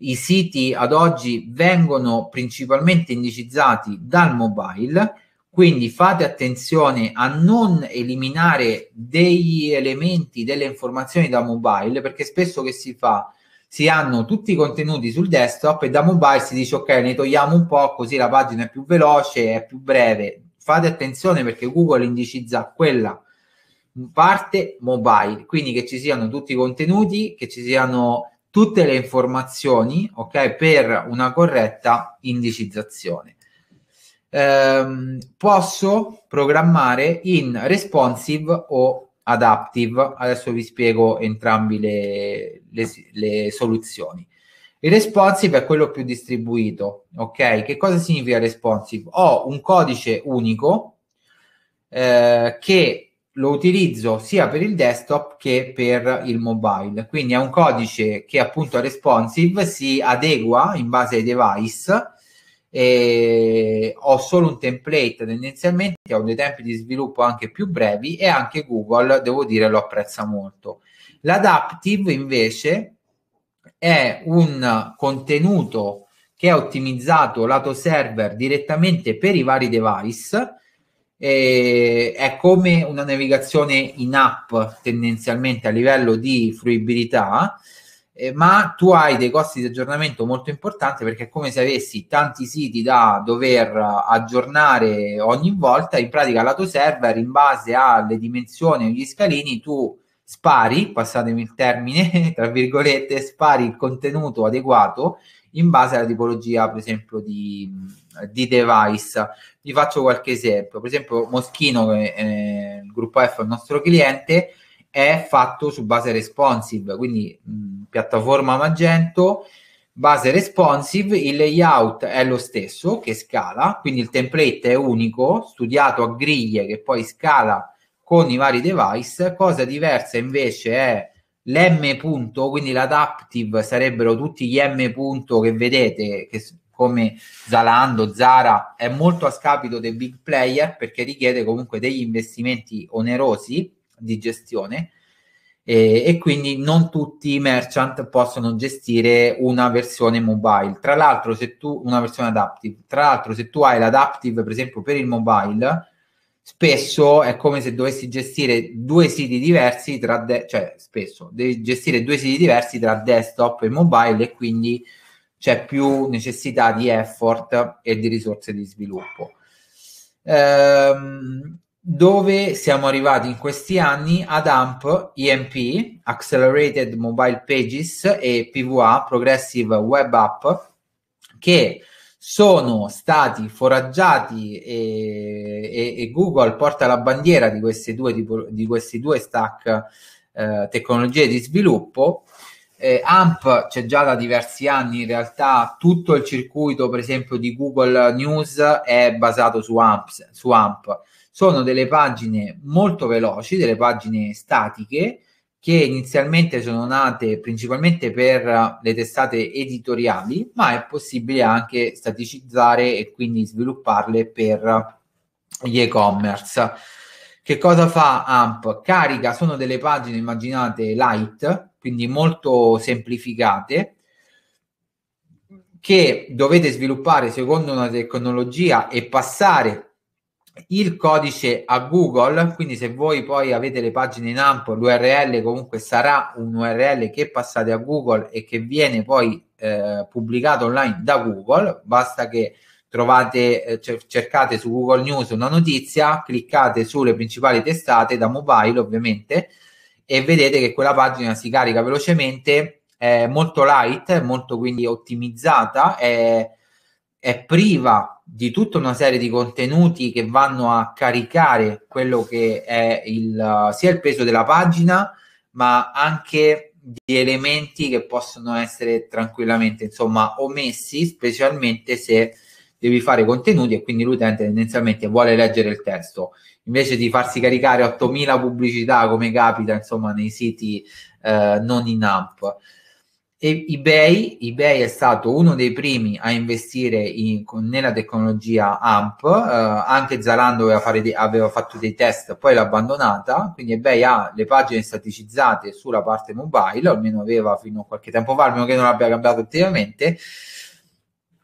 S1: i siti ad oggi vengono principalmente indicizzati dal mobile quindi fate attenzione a non eliminare degli elementi, delle informazioni da mobile, perché spesso che si fa? Si hanno tutti i contenuti sul desktop e da mobile si dice ok, ne togliamo un po', così la pagina è più veloce, è più breve. Fate attenzione perché Google indicizza quella parte mobile, quindi che ci siano tutti i contenuti, che ci siano tutte le informazioni, ok, per una corretta indicizzazione ehm, posso programmare in responsive o adaptive. Adesso vi spiego entrambi le, le, le soluzioni. Il responsive è quello più distribuito, ok? Che cosa significa responsive? Ho un codice unico eh, che lo utilizzo sia per il desktop che per il mobile. Quindi è un codice che appunto è responsive, si adegua in base ai device e ho solo un template tendenzialmente ho dei tempi di sviluppo anche più brevi e anche Google devo dire lo apprezza molto l'adaptive invece è un contenuto che è ottimizzato lato server direttamente per i vari device e è come una navigazione in app tendenzialmente a livello di fruibilità eh, ma tu hai dei costi di aggiornamento molto importanti perché è come se avessi tanti siti da dover aggiornare ogni volta, in pratica lato server in base alle dimensioni e agli scalini tu spari, passatemi il termine, tra virgolette, spari il contenuto adeguato in base alla tipologia, per esempio, di, di device. Vi faccio qualche esempio. Per esempio, Moschino, che eh, il gruppo F è il nostro cliente, è fatto su base responsive, quindi mh, mm, piattaforma Magento, base responsive, il layout è lo stesso che scala, quindi il template è unico, studiato a griglie che poi scala con i vari device, cosa diversa invece è l'M punto, quindi l'adaptive sarebbero tutti gli M punto che vedete che come Zalando, Zara è molto a scapito dei big player perché richiede comunque degli investimenti onerosi di gestione e, e, quindi non tutti i merchant possono gestire una versione mobile. Tra l'altro, se tu una versione adaptive, tra l'altro, se tu hai l'adaptive, per esempio, per il mobile, spesso è come se dovessi gestire due siti diversi tra de- cioè spesso devi gestire due siti diversi tra desktop e mobile e quindi c'è più necessità di effort e di risorse di sviluppo. Ehm, dove siamo arrivati in questi anni ad AMP, EMP, Accelerated Mobile Pages e PVA, Progressive Web App, che sono stati foraggiati e, e, e Google porta la bandiera di questi due, tipo, di questi due stack eh, tecnologie di sviluppo. Eh, AMP c'è già da diversi anni, in realtà tutto il circuito, per esempio, di Google News è basato su AMP. Su AMP sono delle pagine molto veloci, delle pagine statiche che inizialmente sono nate principalmente per le testate editoriali, ma è possibile anche staticizzare e quindi svilupparle per gli e-commerce. Che cosa fa AMP? Carica, sono delle pagine immaginate light, quindi molto semplificate, che dovete sviluppare secondo una tecnologia e passare il codice a Google, quindi se voi poi avete le pagine in AMP, l'URL comunque sarà un URL che passate a Google e che viene poi eh, pubblicato online da Google, basta che trovate, eh, cercate su Google News una notizia, cliccate sulle principali testate da mobile ovviamente e vedete che quella pagina si carica velocemente, è molto light, molto quindi ottimizzata, è è priva di tutta una serie di contenuti che vanno a caricare quello che è il, sia il peso della pagina, ma anche di elementi che possono essere tranquillamente insomma omessi, specialmente se devi fare contenuti e quindi l'utente tendenzialmente vuole leggere il testo invece di farsi caricare 8000 pubblicità come capita insomma nei siti eh, non in app eBay, eBay è stato uno dei primi a investire in, nella tecnologia AMP, eh, anche Zalando aveva, de- aveva, fatto dei test, poi l'ha abbandonata, quindi eBay ha le pagine staticizzate sulla parte mobile, almeno aveva fino a qualche tempo fa, almeno che non abbia cambiato attivamente,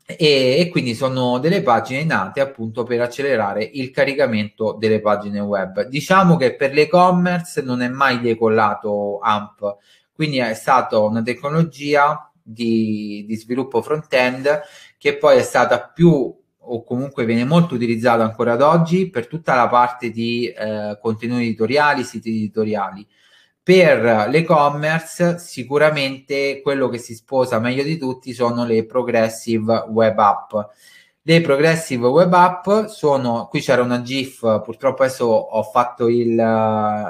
S1: e, e, quindi sono delle pagine nate appunto per accelerare il caricamento delle pagine web. Diciamo che per l'e-commerce non è mai decollato AMP, quindi è stata una tecnologia di, di sviluppo front-end che poi è stata più o comunque viene molto utilizzata ancora ad oggi per tutta la parte di eh, contenuti editoriali, siti editoriali. Per l'e-commerce sicuramente quello che si sposa meglio di tutti sono le progressive web app. Le progressive web app sono, qui c'era una GIF, purtroppo adesso ho fatto il,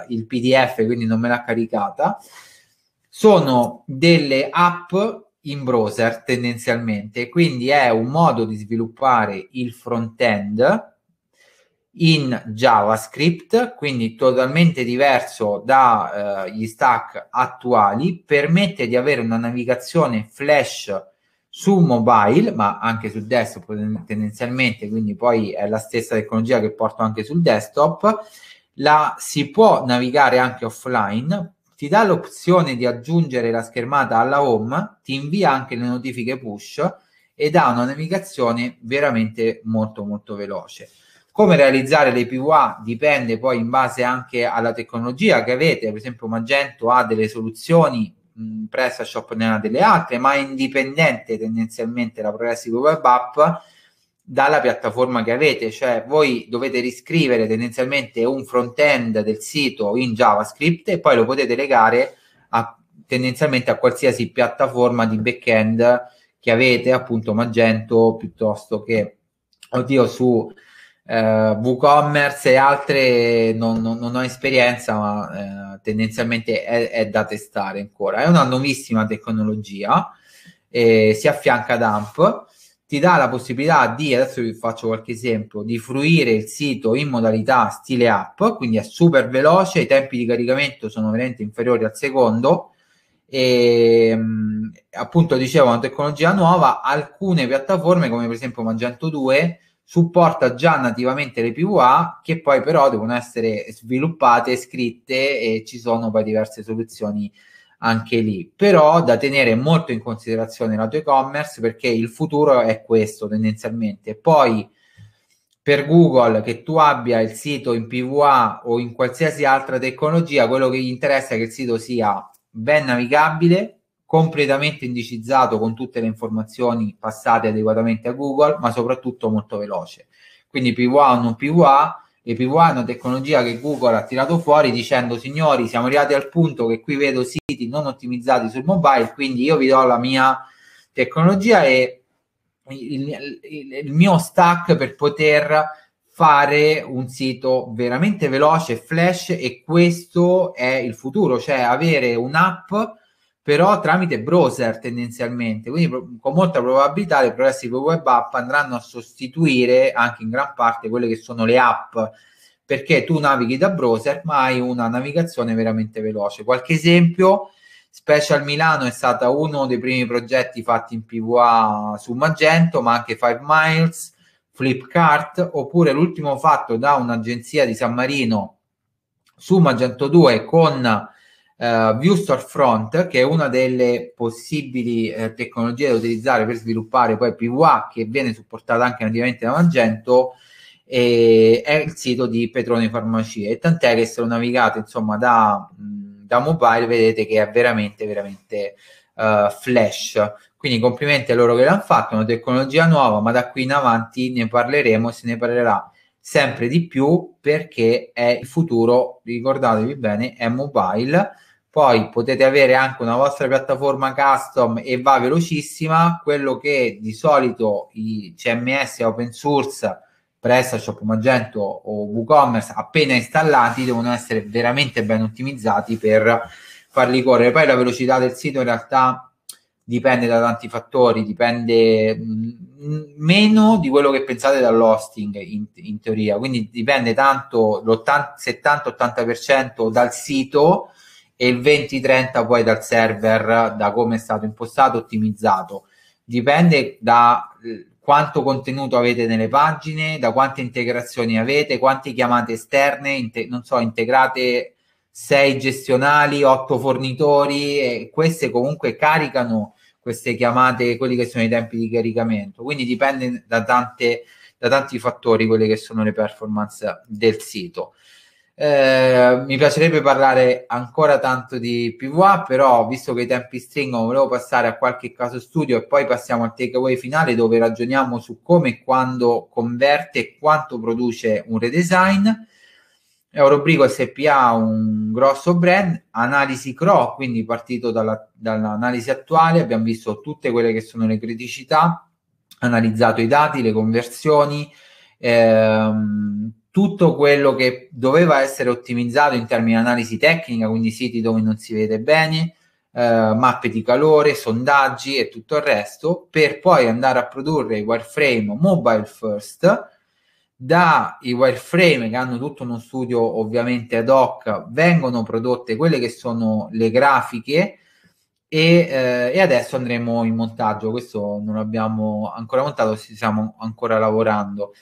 S1: il PDF quindi non me l'ha caricata, sono delle app in browser tendenzialmente, quindi è un modo di sviluppare il front-end in JavaScript, quindi totalmente diverso dagli eh, stack attuali, permette di avere una navigazione flash su mobile, ma anche sul desktop tendenzialmente, quindi poi è la stessa tecnologia che porto anche sul desktop, la si può navigare anche offline, ti dà l'opzione di aggiungere la schermata alla home, ti invia anche le notifiche push ed ha una navigazione veramente molto molto veloce. Come realizzare le PWA dipende poi in base anche alla tecnologia che avete, per esempio Magento ha delle soluzioni, mh, mm, PrestaShop ne ha delle altre, ma è indipendente tendenzialmente la Progressive Web App dalla piattaforma che avete, cioè voi dovete riscrivere tendenzialmente un front-end del sito in JavaScript e poi lo potete legare a, tendenzialmente a qualsiasi piattaforma di back-end che avete, appunto Magento piuttosto che, oddio, su eh, WooCommerce e altre non, non, non ho esperienza, ma eh, tendenzialmente è, è, da testare ancora. È una nuovissima tecnologia, eh, si affianca ad AMP ti dà la possibilità di, adesso vi faccio qualche esempio, di fruire il sito in modalità stile app, quindi è super veloce, i tempi di caricamento sono veramente inferiori al secondo e mm, appunto dicevo una tecnologia nuova, alcune piattaforme come per esempio Magento 2 supporta già nativamente le PVA che poi però devono essere sviluppate, scritte e ci sono poi diverse soluzioni anche lì, però da tenere molto in considerazione la tua e-commerce perché il futuro è questo tendenzialmente. Poi per Google che tu abbia il sito in PVA o in qualsiasi altra tecnologia, quello che gli interessa è che il sito sia ben navigabile, completamente indicizzato con tutte le informazioni passate adeguatamente a Google, ma soprattutto molto veloce. Quindi PVA o non PVA, le una tecnologia che Google ha tirato fuori dicendo signori siamo arrivati al punto che qui vedo siti non ottimizzati sul mobile quindi io vi do la mia tecnologia e il, il, il mio stack per poter fare un sito veramente veloce flash e questo è il futuro cioè avere un'app però tramite browser tendenzialmente, quindi con molta probabilità le progressive web app andranno a sostituire anche in gran parte quelle che sono le app, perché tu navighi da browser ma hai una navigazione veramente veloce. Qualche esempio, Special Milano è stata uno dei primi progetti fatti in PVA su Magento, ma anche Five Miles, Flipkart, oppure l'ultimo fatto da un'agenzia di San Marino su Magento 2 con Uh, eh, Vue Storefront, che è una delle possibili eh, tecnologie da utilizzare per sviluppare poi PWA, che viene supportata anche nativamente da Magento, e, è il sito di Petrone Farmacie. E tant'è che se lo navigate insomma da, da mobile vedete che è veramente, veramente uh, flash. Quindi complimenti a loro che l'hanno fatto, è una tecnologia nuova, ma da qui in avanti ne parleremo e se ne parlerà sempre di più perché è il futuro, ricordatevi bene, è mobile poi potete avere anche una vostra piattaforma custom e va velocissima. Quello che di solito i CMS open source, PrestaShop, Magento o WooCommerce appena installati devono essere veramente ben ottimizzati per farli correre. Poi la velocità del sito in realtà dipende da tanti fattori, dipende mm, meno di quello che pensate dall'hosting in, in teoria, quindi dipende tanto l'70-80% dal sito e il 20-30 poi dal server, da come è stato impostato, ottimizzato. Dipende da eh, quanto contenuto avete nelle pagine, da quante integrazioni avete, quante chiamate esterne, inte- non so, integrate sei gestionali, otto fornitori, e queste comunque caricano queste chiamate, quelli che sono i tempi di caricamento. Quindi dipende da, tante, da tanti fattori quelle che sono le performance del sito. Eh, mi piacerebbe parlare ancora tanto di PVA, però visto che i tempi stringono, volevo passare a qualche caso studio e poi passiamo al takeaway finale dove ragioniamo su come e quando converte e quanto produce un redesign. Eurobrico SPA, un grosso brand, analisi CRO, quindi partito dalla, dall'analisi attuale, abbiamo visto tutte quelle che sono le criticità, analizzato i dati, le conversioni, ehm, tutto quello che doveva essere ottimizzato in termini di analisi tecnica, quindi siti dove non si vede bene, eh, mappe di calore, sondaggi e tutto il resto, per poi andare a produrre i wireframe mobile first. Dai wireframe che hanno tutto uno studio ovviamente ad hoc, vengono prodotte quelle che sono le grafiche e, eh, e, adesso andremo in montaggio. Questo non l'abbiamo ancora montato, stiamo ancora lavorando.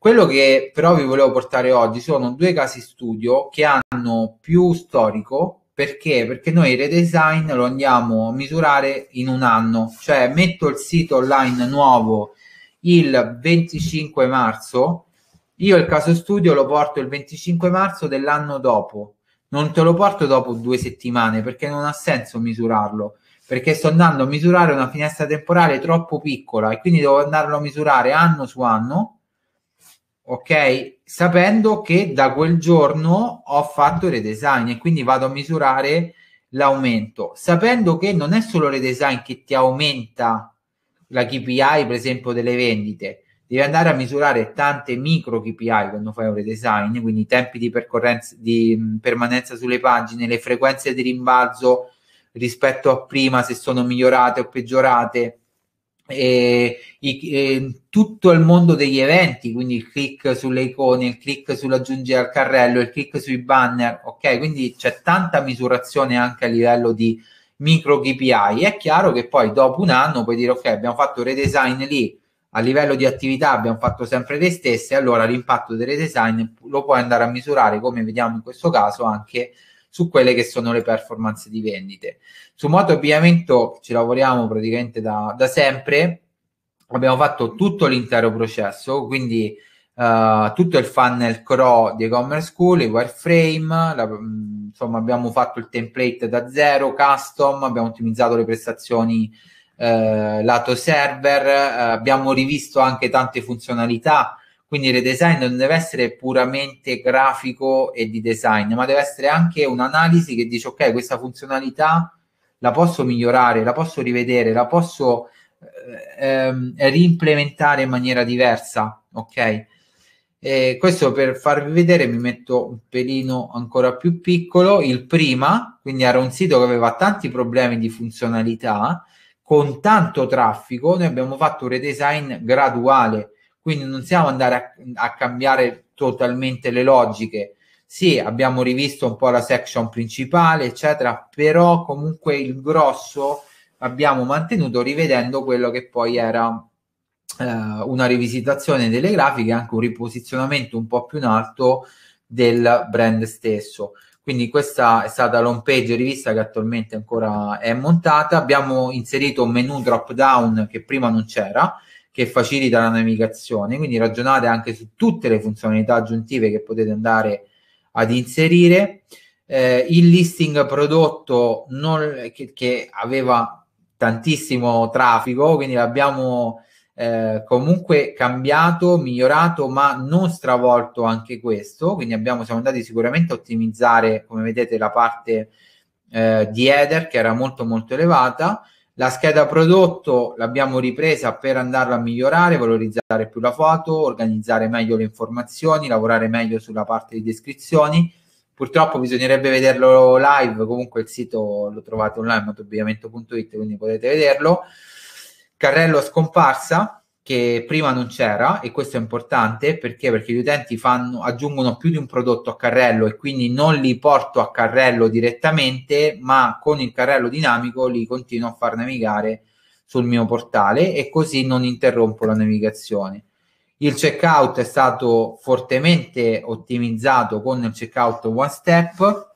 S1: Quello che però vi volevo portare oggi sono due casi studio che hanno più storico perché? Perché noi il redesign lo andiamo a misurare in un anno, cioè metto il sito online nuovo il 25 marzo, io il caso studio lo porto il 25 marzo dell'anno dopo, non te lo porto dopo due settimane perché non ha senso misurarlo perché sto andando a misurare una finestra temporale troppo piccola e quindi devo andarlo a misurare anno su anno ok? Sapendo che da quel giorno ho fatto il redesign e quindi vado a misurare l'aumento, sapendo che non è solo il redesign che ti aumenta la KPI, per esempio, delle vendite, devi andare a misurare tante micro KPI quando fai un redesign, quindi i tempi di, di mm, permanenza sulle pagine, le frequenze di rimbalzo rispetto a prima, se sono migliorate o peggiorate eh, eh, tutto il mondo degli eventi, quindi il click sulle icone, il click sull'aggiungere al carrello, il click sui banner, ok? Quindi c'è tanta misurazione anche a livello di micro KPI. È chiaro che poi dopo un anno puoi dire ok, abbiamo fatto redesign lì, a livello di attività abbiamo fatto sempre le stesse, allora l'impatto del redesign lo puoi andare a misurare, come vediamo in questo caso, anche su quelle che sono le performance di vendite. Su moto abbigliamento ci lavoriamo praticamente da, da sempre, abbiamo fatto tutto l'intero processo, quindi uh, tutto il funnel crawl di e-commerce school, i wireframe, la, mm, insomma abbiamo fatto il template da zero, custom, abbiamo ottimizzato le prestazioni eh, lato server, eh, abbiamo rivisto anche tante funzionalità quindi il redesign non deve essere puramente grafico e di design, ma deve essere anche un'analisi che dice ok, questa funzionalità la posso migliorare, la posso rivedere, la posso eh, ehm, reimplementare in maniera diversa, ok? E questo per farvi vedere mi metto un pelino ancora più piccolo, il prima, quindi era un sito che aveva tanti problemi di funzionalità, con tanto traffico, noi abbiamo fatto un redesign graduale, quindi non siamo andati a, a cambiare totalmente le logiche. Sì, abbiamo rivisto un po' la section principale, eccetera, però comunque il grosso abbiamo mantenuto rivedendo quello che poi era eh, una rivisitazione delle grafiche, anche un riposizionamento un po' più in alto del brand stesso. Quindi questa è stata l'home page rivista che attualmente ancora è montata. Abbiamo inserito un menu drop down che prima non c'era, che facilita la navigazione. Quindi ragionate anche su tutte le funzionalità aggiuntive che potete andare ad inserire. Eh, il listing prodotto non, che, che, aveva tantissimo traffico, quindi l'abbiamo eh, comunque cambiato, migliorato, ma non stravolto anche questo. Quindi abbiamo, siamo andati sicuramente a ottimizzare, come vedete, la parte eh, di header che era molto molto elevata la scheda prodotto l'abbiamo ripresa per andarla a migliorare, valorizzare più la foto, organizzare meglio le informazioni, lavorare meglio sulla parte di descrizioni. Purtroppo bisognerebbe vederlo live, comunque il sito lo trovate online, motoabbigliamento.it, quindi potete vederlo. Carrello scomparsa, che prima non c'era e questo è importante perché, perché gli utenti fanno, aggiungono più di un prodotto a carrello e quindi non li porto a carrello direttamente ma con il carrello dinamico li continuo a far navigare sul mio portale e così non interrompo la navigazione. Il checkout è stato fortemente ottimizzato con il checkout one step,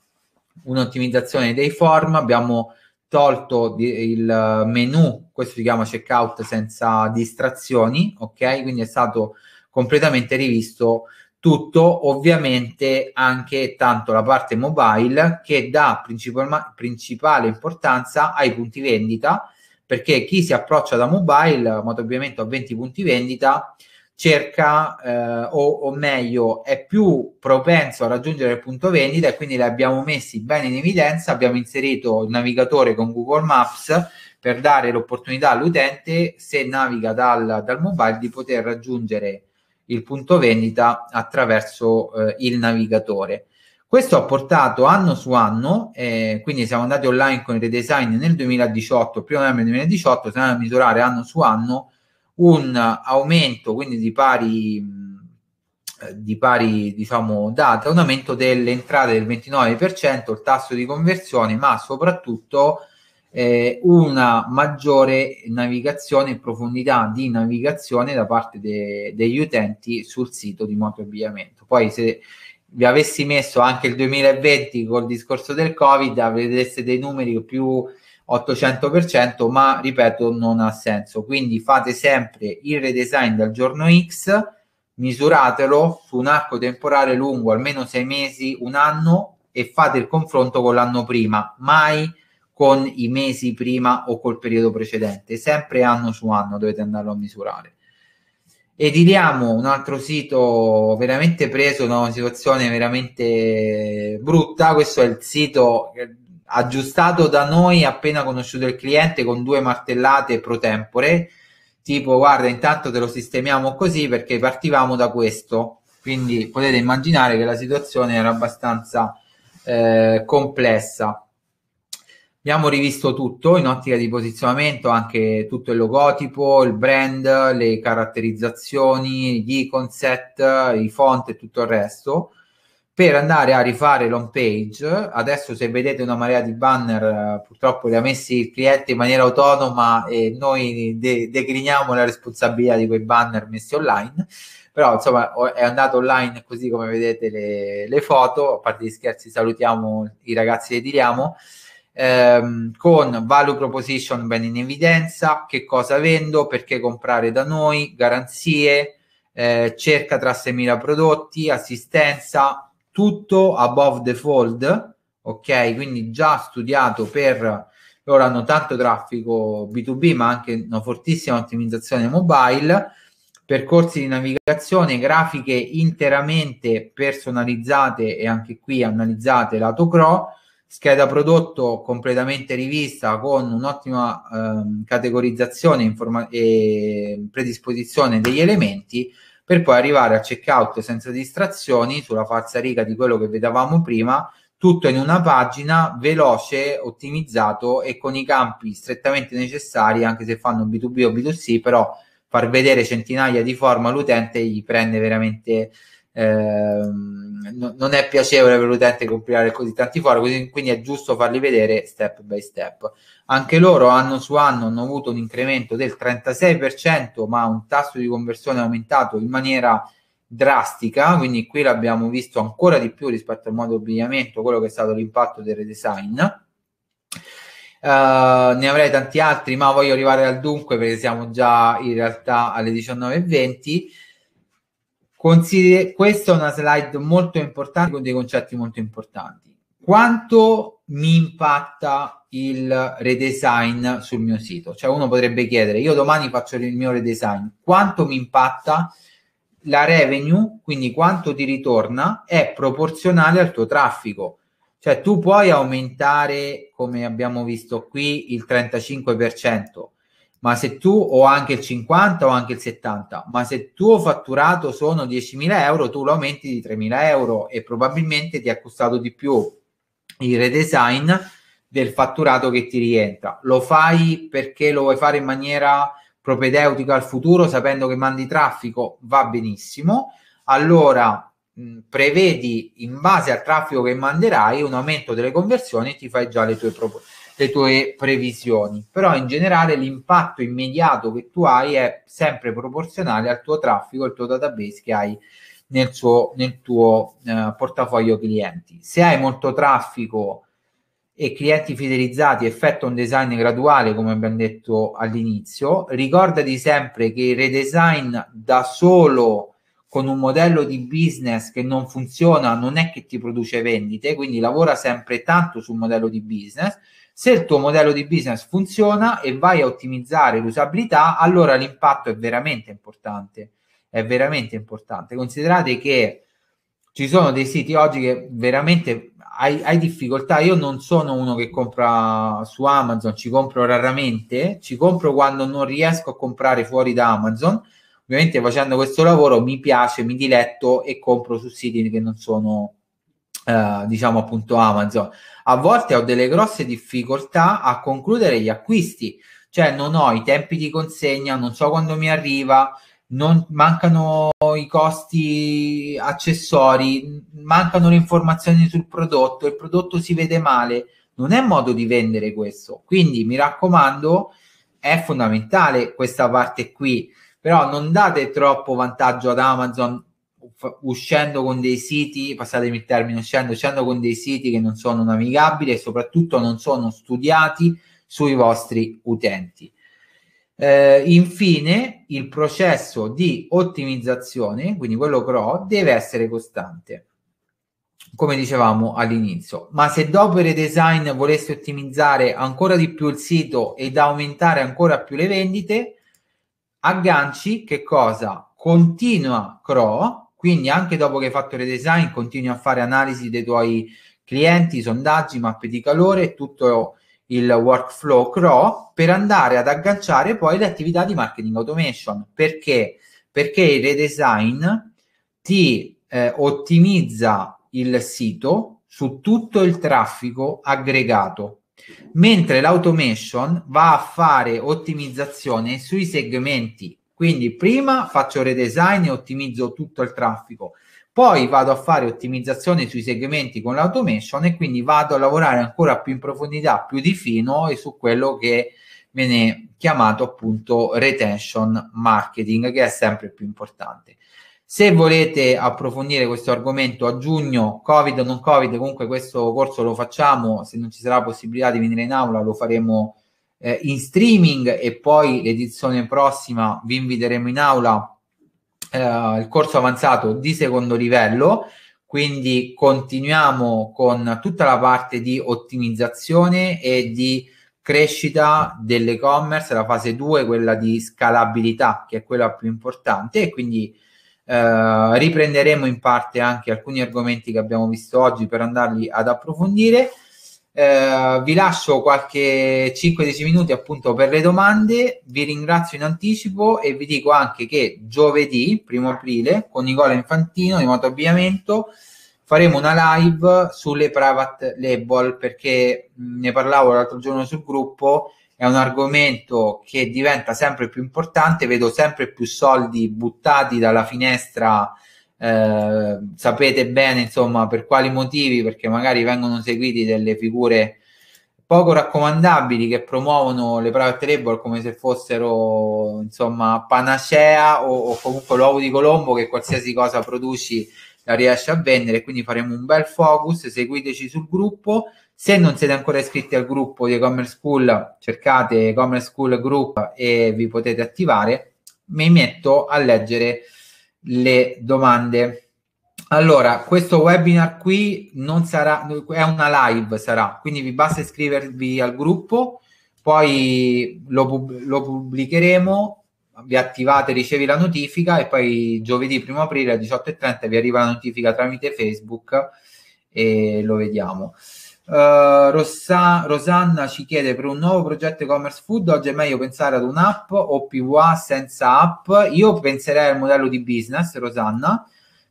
S1: un'ottimizzazione dei form, abbiamo tolto il menu questo si chiama checkout senza distrazioni, ok? Quindi è stato completamente rivisto tutto, ovviamente anche tanto la parte mobile che dà principal- principale importanza ai punti vendita, perché chi si approccia da mobile, ma ovviamente a 20 punti vendita, cerca eh, o, o, meglio è più propenso a raggiungere il punto vendita e quindi li abbiamo messi bene in evidenza, abbiamo inserito il navigatore con Google Maps per dare l'opportunità all'utente, se naviga dal, dal mobile, di poter raggiungere il punto vendita attraverso eh, il navigatore. Questo ha portato anno su anno, eh, quindi siamo andati online con il redesign nel 2018, primo novembre 2018, siamo andati a misurare anno su anno un aumento, quindi di pari, di pari diciamo, data, un aumento delle entrate del 29%, il tasso di conversione, ma soprattutto eh, una maggiore navigazione e profondità di navigazione da parte de- degli utenti sul sito di moto abbigliamento. Poi se vi avessi messo anche il 2020 col discorso del Covid avreste dei numeri più 800%, ma ripeto non ha senso. Quindi fate sempre il redesign dal giorno X, misuratelo su un arco temporale lungo, almeno sei mesi, un anno e fate il confronto con l'anno prima. Mai con i mesi prima o col periodo precedente, sempre anno su anno dovete andarlo a misurare. Ediliamo, un altro sito veramente preso da una situazione veramente brutta, questo è il sito aggiustato da noi appena conosciuto il cliente con due martellate pro tempore, tipo guarda intanto te lo sistemiamo così perché partivamo da questo, quindi potete immaginare che la situazione era abbastanza eh, complessa. Abbiamo rivisto tutto in ottica di posizionamento, anche tutto il logotipo, il brand, le caratterizzazioni, gli concept, i font e tutto il resto per andare a rifare l'home page. Adesso se vedete una marea di banner, eh, purtroppo li ha messi il cliente in maniera autonoma e noi de- decliniamo la responsabilità di quei banner messi online. Però insomma è andato online così come vedete le, le foto, a parte gli scherzi salutiamo i ragazzi di Diriamo ehm, con value proposition ben in evidenza, che cosa vendo, perché comprare da noi, garanzie, eh, cerca tra 6.000 prodotti, assistenza, tutto above the fold, ok? Quindi già studiato per loro hanno tanto traffico B2B, ma anche una fortissima ottimizzazione mobile, percorsi di navigazione, grafiche interamente personalizzate e anche qui analizzate lato CRO, scheda prodotto completamente rivista con un'ottima ehm, categorizzazione informa- e predisposizione degli elementi per poi arrivare a checkout senza distrazioni sulla falsa riga di quello che vedevamo prima, tutto in una pagina veloce, ottimizzato e con i campi strettamente necessari, anche se fanno B2B o B2C, però far vedere centinaia di forma all'utente gli prende veramente Ehm, non è piacevole per l'utente compilare così tanti fori, quindi, quindi è giusto farli vedere step by step. Anche loro anno su anno hanno avuto un incremento del 36%, ma un tasso di conversione è aumentato in maniera drastica, quindi qui l'abbiamo visto ancora di più rispetto al modo abbigliamento, quello che è stato l'impatto del redesign. Uh, ne avrei tanti altri, ma voglio arrivare al dunque perché siamo già in realtà alle 19.20. Consider- questa è una slide molto importante con dei concetti molto importanti. Quanto mi impatta il redesign sul mio sito? Cioè uno potrebbe chiedere, io domani faccio il mio redesign, quanto mi impatta la revenue, quindi quanto ti ritorna, è proporzionale al tuo traffico. Cioè tu puoi aumentare, come abbiamo visto qui, il 35%, ma se tu o anche il 50 o anche il 70, ma se il tuo fatturato sono 10.000 euro, tu lo aumenti di 3.000 euro e probabilmente ti ha costato di più il redesign del fatturato che ti rientra. Lo fai perché lo vuoi fare in maniera propedeutica al futuro, sapendo che mandi traffico, va benissimo. Allora prevedi in base al traffico che manderai un aumento delle conversioni e ti fai già le tue proposte le tue previsioni, però in generale l'impatto immediato che tu hai è sempre proporzionale al tuo traffico, al tuo database che hai nel, suo, nel tuo eh, portafoglio clienti. Se hai molto traffico e clienti fidelizzati effettua un design graduale, come abbiamo detto all'inizio, ricordati sempre che il redesign da solo con un modello di business che non funziona non è che ti produce vendite, quindi lavora sempre tanto sul modello di business se il tuo modello di business funziona e vai a ottimizzare l'usabilità, allora l'impatto è veramente importante. È veramente importante. Considerate che ci sono dei siti oggi che veramente hai, hai, difficoltà. Io non sono uno che compra su Amazon, ci compro raramente, ci compro quando non riesco a comprare fuori da Amazon. Ovviamente facendo questo lavoro mi piace, mi diletto e compro su siti che non sono eh, diciamo appunto Amazon, a volte ho delle grosse difficoltà a concludere gli acquisti, cioè non ho i tempi di consegna, non so quando mi arriva, non, mancano i costi accessori, mancano le informazioni sul prodotto, il prodotto si vede male, non è modo di vendere questo. Quindi mi raccomando, è fondamentale questa parte qui, però non date troppo vantaggio ad Amazon uscendo con dei siti, passatemi il termine, uscendo, uscendo con dei siti che non sono navigabili e soprattutto non sono studiati sui vostri utenti. Eh, infine, il processo di ottimizzazione, quindi quello CRO, deve essere costante, come dicevamo all'inizio. Ma se dopo il redesign voleste ottimizzare ancora di più il sito ed aumentare ancora più le vendite, agganci che cosa? Continua CRO, quindi anche dopo che hai fatto redesign continui a fare analisi dei tuoi clienti, sondaggi, mappe di calore e tutto il workflow CRO per andare ad agganciare poi le attività di marketing automation. Perché? Perché il redesign ti eh, ottimizza il sito su tutto il traffico aggregato, mentre l'automation va a fare ottimizzazione sui segmenti quindi prima faccio redesign e ottimizzo tutto il traffico, poi vado a fare ottimizzazione sui segmenti con l'automation e quindi vado a lavorare ancora più in profondità, più di fino e su quello che viene chiamato appunto retention marketing, che è sempre più importante. Se volete approfondire questo argomento a giugno, Covid o non Covid, comunque questo corso lo facciamo, se non ci sarà possibilità di venire in aula lo faremo eh, in streaming e poi l'edizione prossima vi inviteremo in aula eh, il corso avanzato di secondo livello. Quindi continuiamo con tutta la parte di ottimizzazione e di crescita dell'e-commerce, la fase 2, quella di scalabilità, che è quella più importante, e quindi eh, riprenderemo in parte anche alcuni argomenti che abbiamo visto oggi per andarli ad approfondire eh, vi lascio qualche 5-10 minuti appunto per le domande. Vi ringrazio in anticipo e vi dico anche che giovedì, primo aprile, con Nicola Infantino di Moto Abbigliamento faremo una live sulle private label perché ne parlavo l'altro giorno sul gruppo. È un argomento che diventa sempre più importante, vedo sempre più soldi buttati dalla finestra eh, sapete bene insomma per quali motivi, perché magari vengono seguiti delle figure poco raccomandabili che promuovono le private label come se fossero insomma panacea o, o comunque l'uovo di Colombo che qualsiasi cosa produci la riesce a vendere. Quindi faremo un bel focus. Seguiteci sul gruppo. Se non siete ancora iscritti al gruppo di e-commerce school, cercate e-commerce school group e vi potete attivare. Mi metto a leggere le domande. Allora, questo webinar qui non sarà, è una live sarà, quindi vi basta iscrivervi al gruppo, poi lo, lo pubblicheremo, vi attivate, ricevi la notifica e poi giovedì 1 aprile alle 18.30 vi arriva la notifica tramite Facebook e lo vediamo. Uh, Rossa, Rosanna ci chiede per un nuovo progetto e-commerce food oggi è meglio pensare ad un'app o PWA senza app io penserei al modello di business Rosanna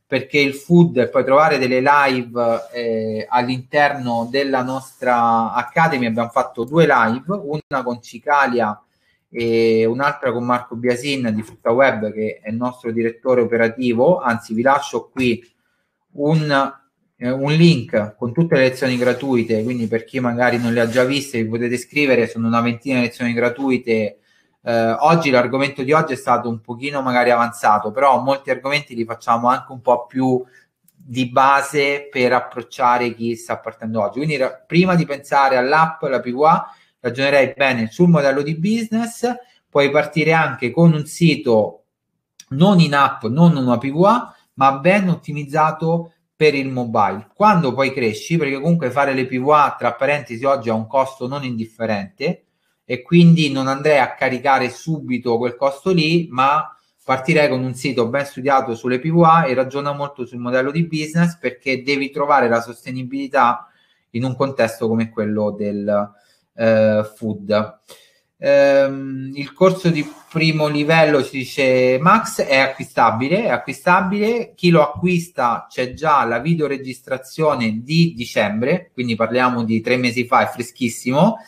S1: perché il food e poi trovare delle live eh, all'interno della nostra Academy abbiamo fatto due live una con Cicalia e un'altra con Marco Biasin di Frutta Web che è il nostro direttore operativo anzi vi lascio qui un eh, un link con tutte le lezioni gratuite, quindi per chi magari non le ha già viste vi potete scrivere, sono una ventina di lezioni gratuite. Eh, oggi l'argomento di oggi è stato un pochino magari avanzato, però molti argomenti li facciamo anche un po' più di base per approcciare chi sta partendo oggi. Quindi ra- prima di pensare all'app, la PWA, ragionerei bene sul modello di business, puoi partire anche con un sito non in app, non una PWA, ma ben ottimizzato per il mobile. Quando poi cresci, perché comunque fare le PVA tra parentesi oggi ha un costo non indifferente e quindi non andrei a caricare subito quel costo lì, ma partirei con un sito ben studiato sulle PVA e ragiona molto sul modello di business perché devi trovare la sostenibilità in un contesto come quello del eh, food ehm, il corso di primo livello si dice Max è acquistabile, è acquistabile, chi lo acquista c'è già la videoregistrazione di dicembre, quindi parliamo di tre mesi fa, è freschissimo.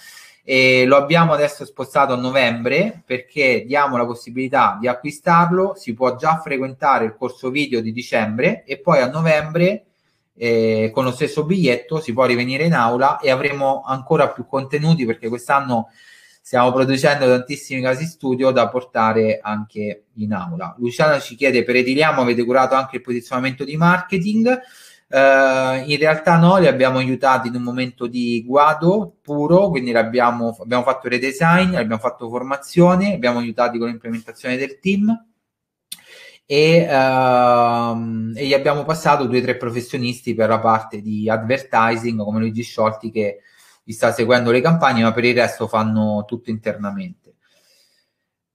S1: E lo abbiamo adesso spostato a novembre perché diamo la possibilità di acquistarlo, si può già frequentare il corso video di dicembre e poi a novembre eh, con lo stesso biglietto si può rivenire in aula e avremo ancora più contenuti perché quest'anno stiamo producendo tantissimi casi studio da portare anche in aula. Luciana ci chiede, per Ediliamo avete curato anche il posizionamento di marketing? Uh, in realtà no, li abbiamo aiutati in un momento di guado puro, quindi abbiamo, abbiamo fatto redesign, abbiamo fatto formazione, abbiamo aiutati con l'implementazione del team e, uh, e gli abbiamo passato due o tre professionisti per la parte di advertising come Luigi Sciolti che gli sta seguendo le campagne, ma per il resto fanno tutto internamente.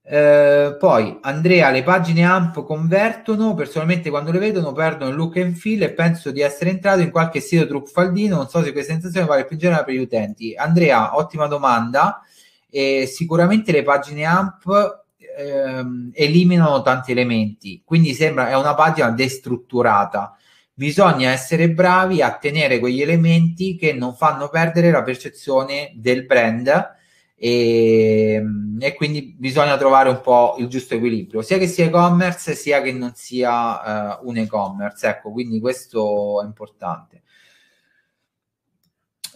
S1: Eh, poi Andrea, le pagine AMP convertono, personalmente quando le vedono perdono il look and feel e penso di essere entrato in qualche sito truffaldino, non so se questa sensazione vale più in generale per gli utenti. Andrea, ottima domanda, eh, sicuramente le pagine AMP ehm, eliminano tanti elementi, quindi sembra è una pagina destrutturata bisogna essere bravi a tenere quegli elementi che non fanno perdere la percezione del brand e, mm, e quindi bisogna trovare un po' il giusto equilibrio, sia che sia e-commerce sia che non sia uh, un e-commerce, ecco, quindi questo è importante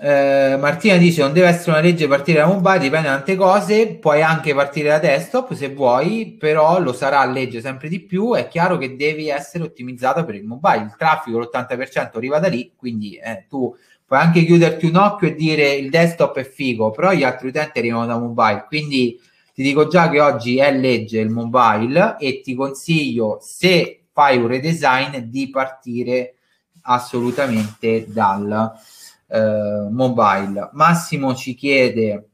S1: eh, Martina dice non deve essere una legge partire da mobile dipende da tante cose, puoi anche partire da desktop se vuoi, però lo sarà legge sempre di più, è chiaro che devi essere ottimizzata per il mobile, il traffico l'80% arriva da lì, quindi eh, tu puoi anche chiuderti un occhio e dire il desktop è figo, però gli altri utenti arrivano da mobile, quindi ti dico già che oggi è legge il mobile e ti consiglio se fai un redesign di partire assolutamente dal eh, mobile. Massimo ci chiede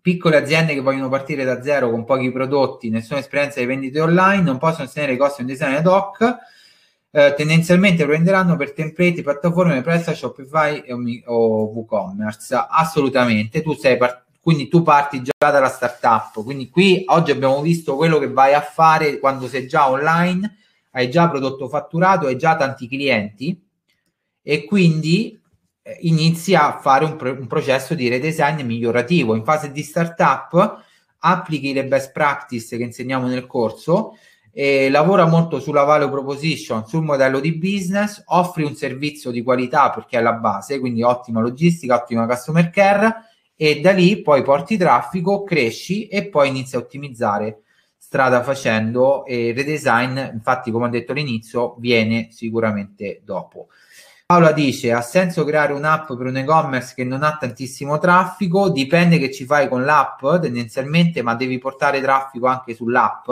S1: piccole aziende che vogliono partire da zero con pochi prodotti, nessuna esperienza di vendite online, non possono tenere i costi di un design ad hoc. Eh, tendenzialmente prenderanno per template piattaforme presso Shopify o, o WooCommerce. Assolutamente, tu sei partito quindi tu parti già dalla startup. Quindi qui oggi abbiamo visto quello che vai a fare quando sei già online, hai già prodotto fatturato, hai già tanti clienti e quindi eh, inizi a fare un, pro- un processo di redesign migliorativo. In fase di startup applichi le best practice che insegniamo nel corso, eh, lavora molto sulla value proposition, sul modello di business, offri un servizio di qualità perché è la base, quindi ottima logistica, ottima customer care e da lì poi porti traffico, cresci e poi inizi a ottimizzare strada facendo e il redesign, infatti come ho detto all'inizio, viene sicuramente dopo. Paola dice: Ha senso creare un'app per un e-commerce che non ha tantissimo traffico? Dipende che ci fai con l'app tendenzialmente, ma devi portare traffico anche sull'app.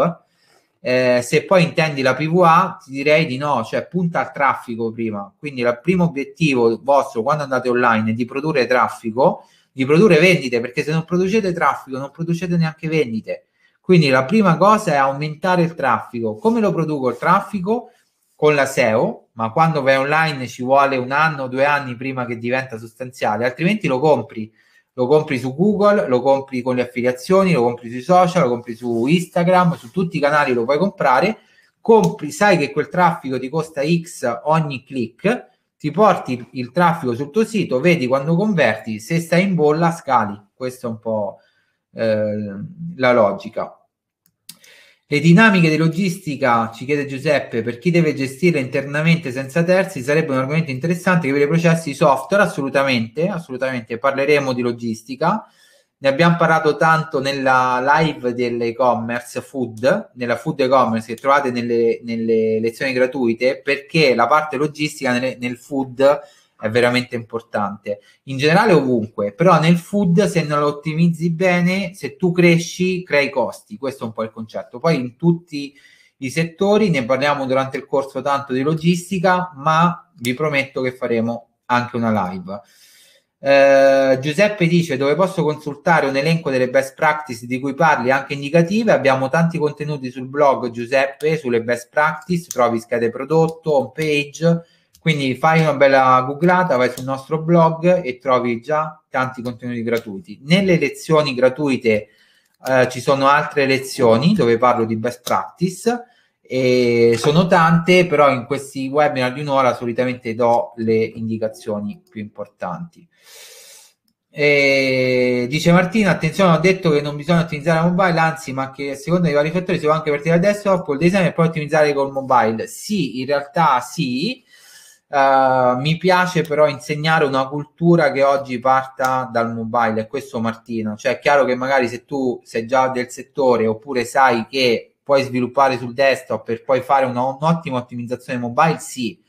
S1: Eh, se poi intendi la PVA, ti direi di no, cioè punta al traffico prima. Quindi il primo obiettivo vostro quando andate online è di produrre traffico, di produrre vendite, perché se non producete traffico non producete neanche vendite. Quindi la prima cosa è aumentare il traffico. Come lo produco il traffico? con la SEO, ma quando vai online ci vuole un anno o due anni prima che diventa sostanziale, altrimenti lo compri. Lo compri su Google, lo compri con le affiliazioni, lo compri sui social, lo compri su Instagram, su tutti i canali lo puoi comprare. Compri, sai che quel traffico ti costa X ogni click, ti porti il traffico sul tuo sito, vedi quando converti, se stai in bolla scali. Questa è un po' eh, la logica. Le dinamiche di logistica, ci chiede Giuseppe, per chi deve gestire internamente senza terzi, sarebbe un argomento interessante che per i processi software, assolutamente, assolutamente, parleremo di logistica. Ne abbiamo parlato tanto nella live dell'e-commerce food, nella food e-commerce che trovate nelle, nelle lezioni gratuite, perché la parte logistica nel, nel food è veramente importante. In generale ovunque, però nel food se non lo ottimizzi bene, se tu cresci, crei costi, questo è un po' il concetto. Poi in tutti i settori, ne parliamo durante il corso tanto di logistica, ma vi prometto che faremo anche una live. Eh, Giuseppe dice dove posso consultare un elenco delle best practices di cui parli anche indicative abbiamo tanti contenuti sul blog Giuseppe sulle best practices trovi schede prodotto home page quindi fai una bella googlata, vai sul nostro blog e trovi già tanti contenuti gratuiti. Nelle lezioni gratuite eh, ci sono altre lezioni dove parlo di best practice e sono tante, però in questi webinar di un'ora solitamente do le indicazioni più importanti. E dice Martina: Attenzione, ho detto che non bisogna ottimizzare la mobile, anzi, ma che secondo i vari fattori si può anche partire da desktop, col design e poi ottimizzare col mobile. Sì, in realtà sì, Uh, mi piace però insegnare una cultura che oggi parta dal mobile, è questo Martino, Cioè, è chiaro che magari se tu sei già del settore oppure sai che puoi sviluppare sul desktop per poi fare una, un'ottima ottimizzazione mobile, sì.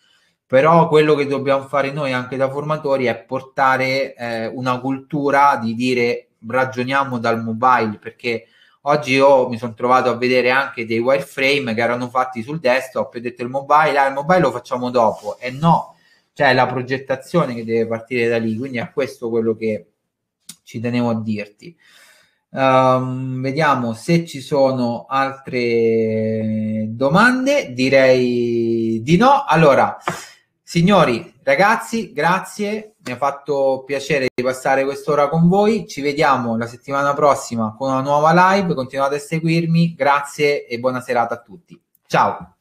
S1: Però quello che dobbiamo fare noi anche da formatori è portare eh, una cultura di dire ragioniamo dal mobile perché Oggi io mi sono trovato a vedere anche dei wireframe che erano fatti sul desktop e ho detto il mobile, ah, il mobile lo facciamo dopo. E no, cioè la progettazione che deve partire da lì, quindi è questo quello che ci tenevo a dirti. Um, vediamo se ci sono altre domande. Direi di no. Allora, signori, ragazzi, grazie mi ha fatto piacere di passare quest'ora con voi, ci vediamo la settimana prossima con una nuova live, continuate a seguirmi, grazie e buona serata a tutti. Ciao!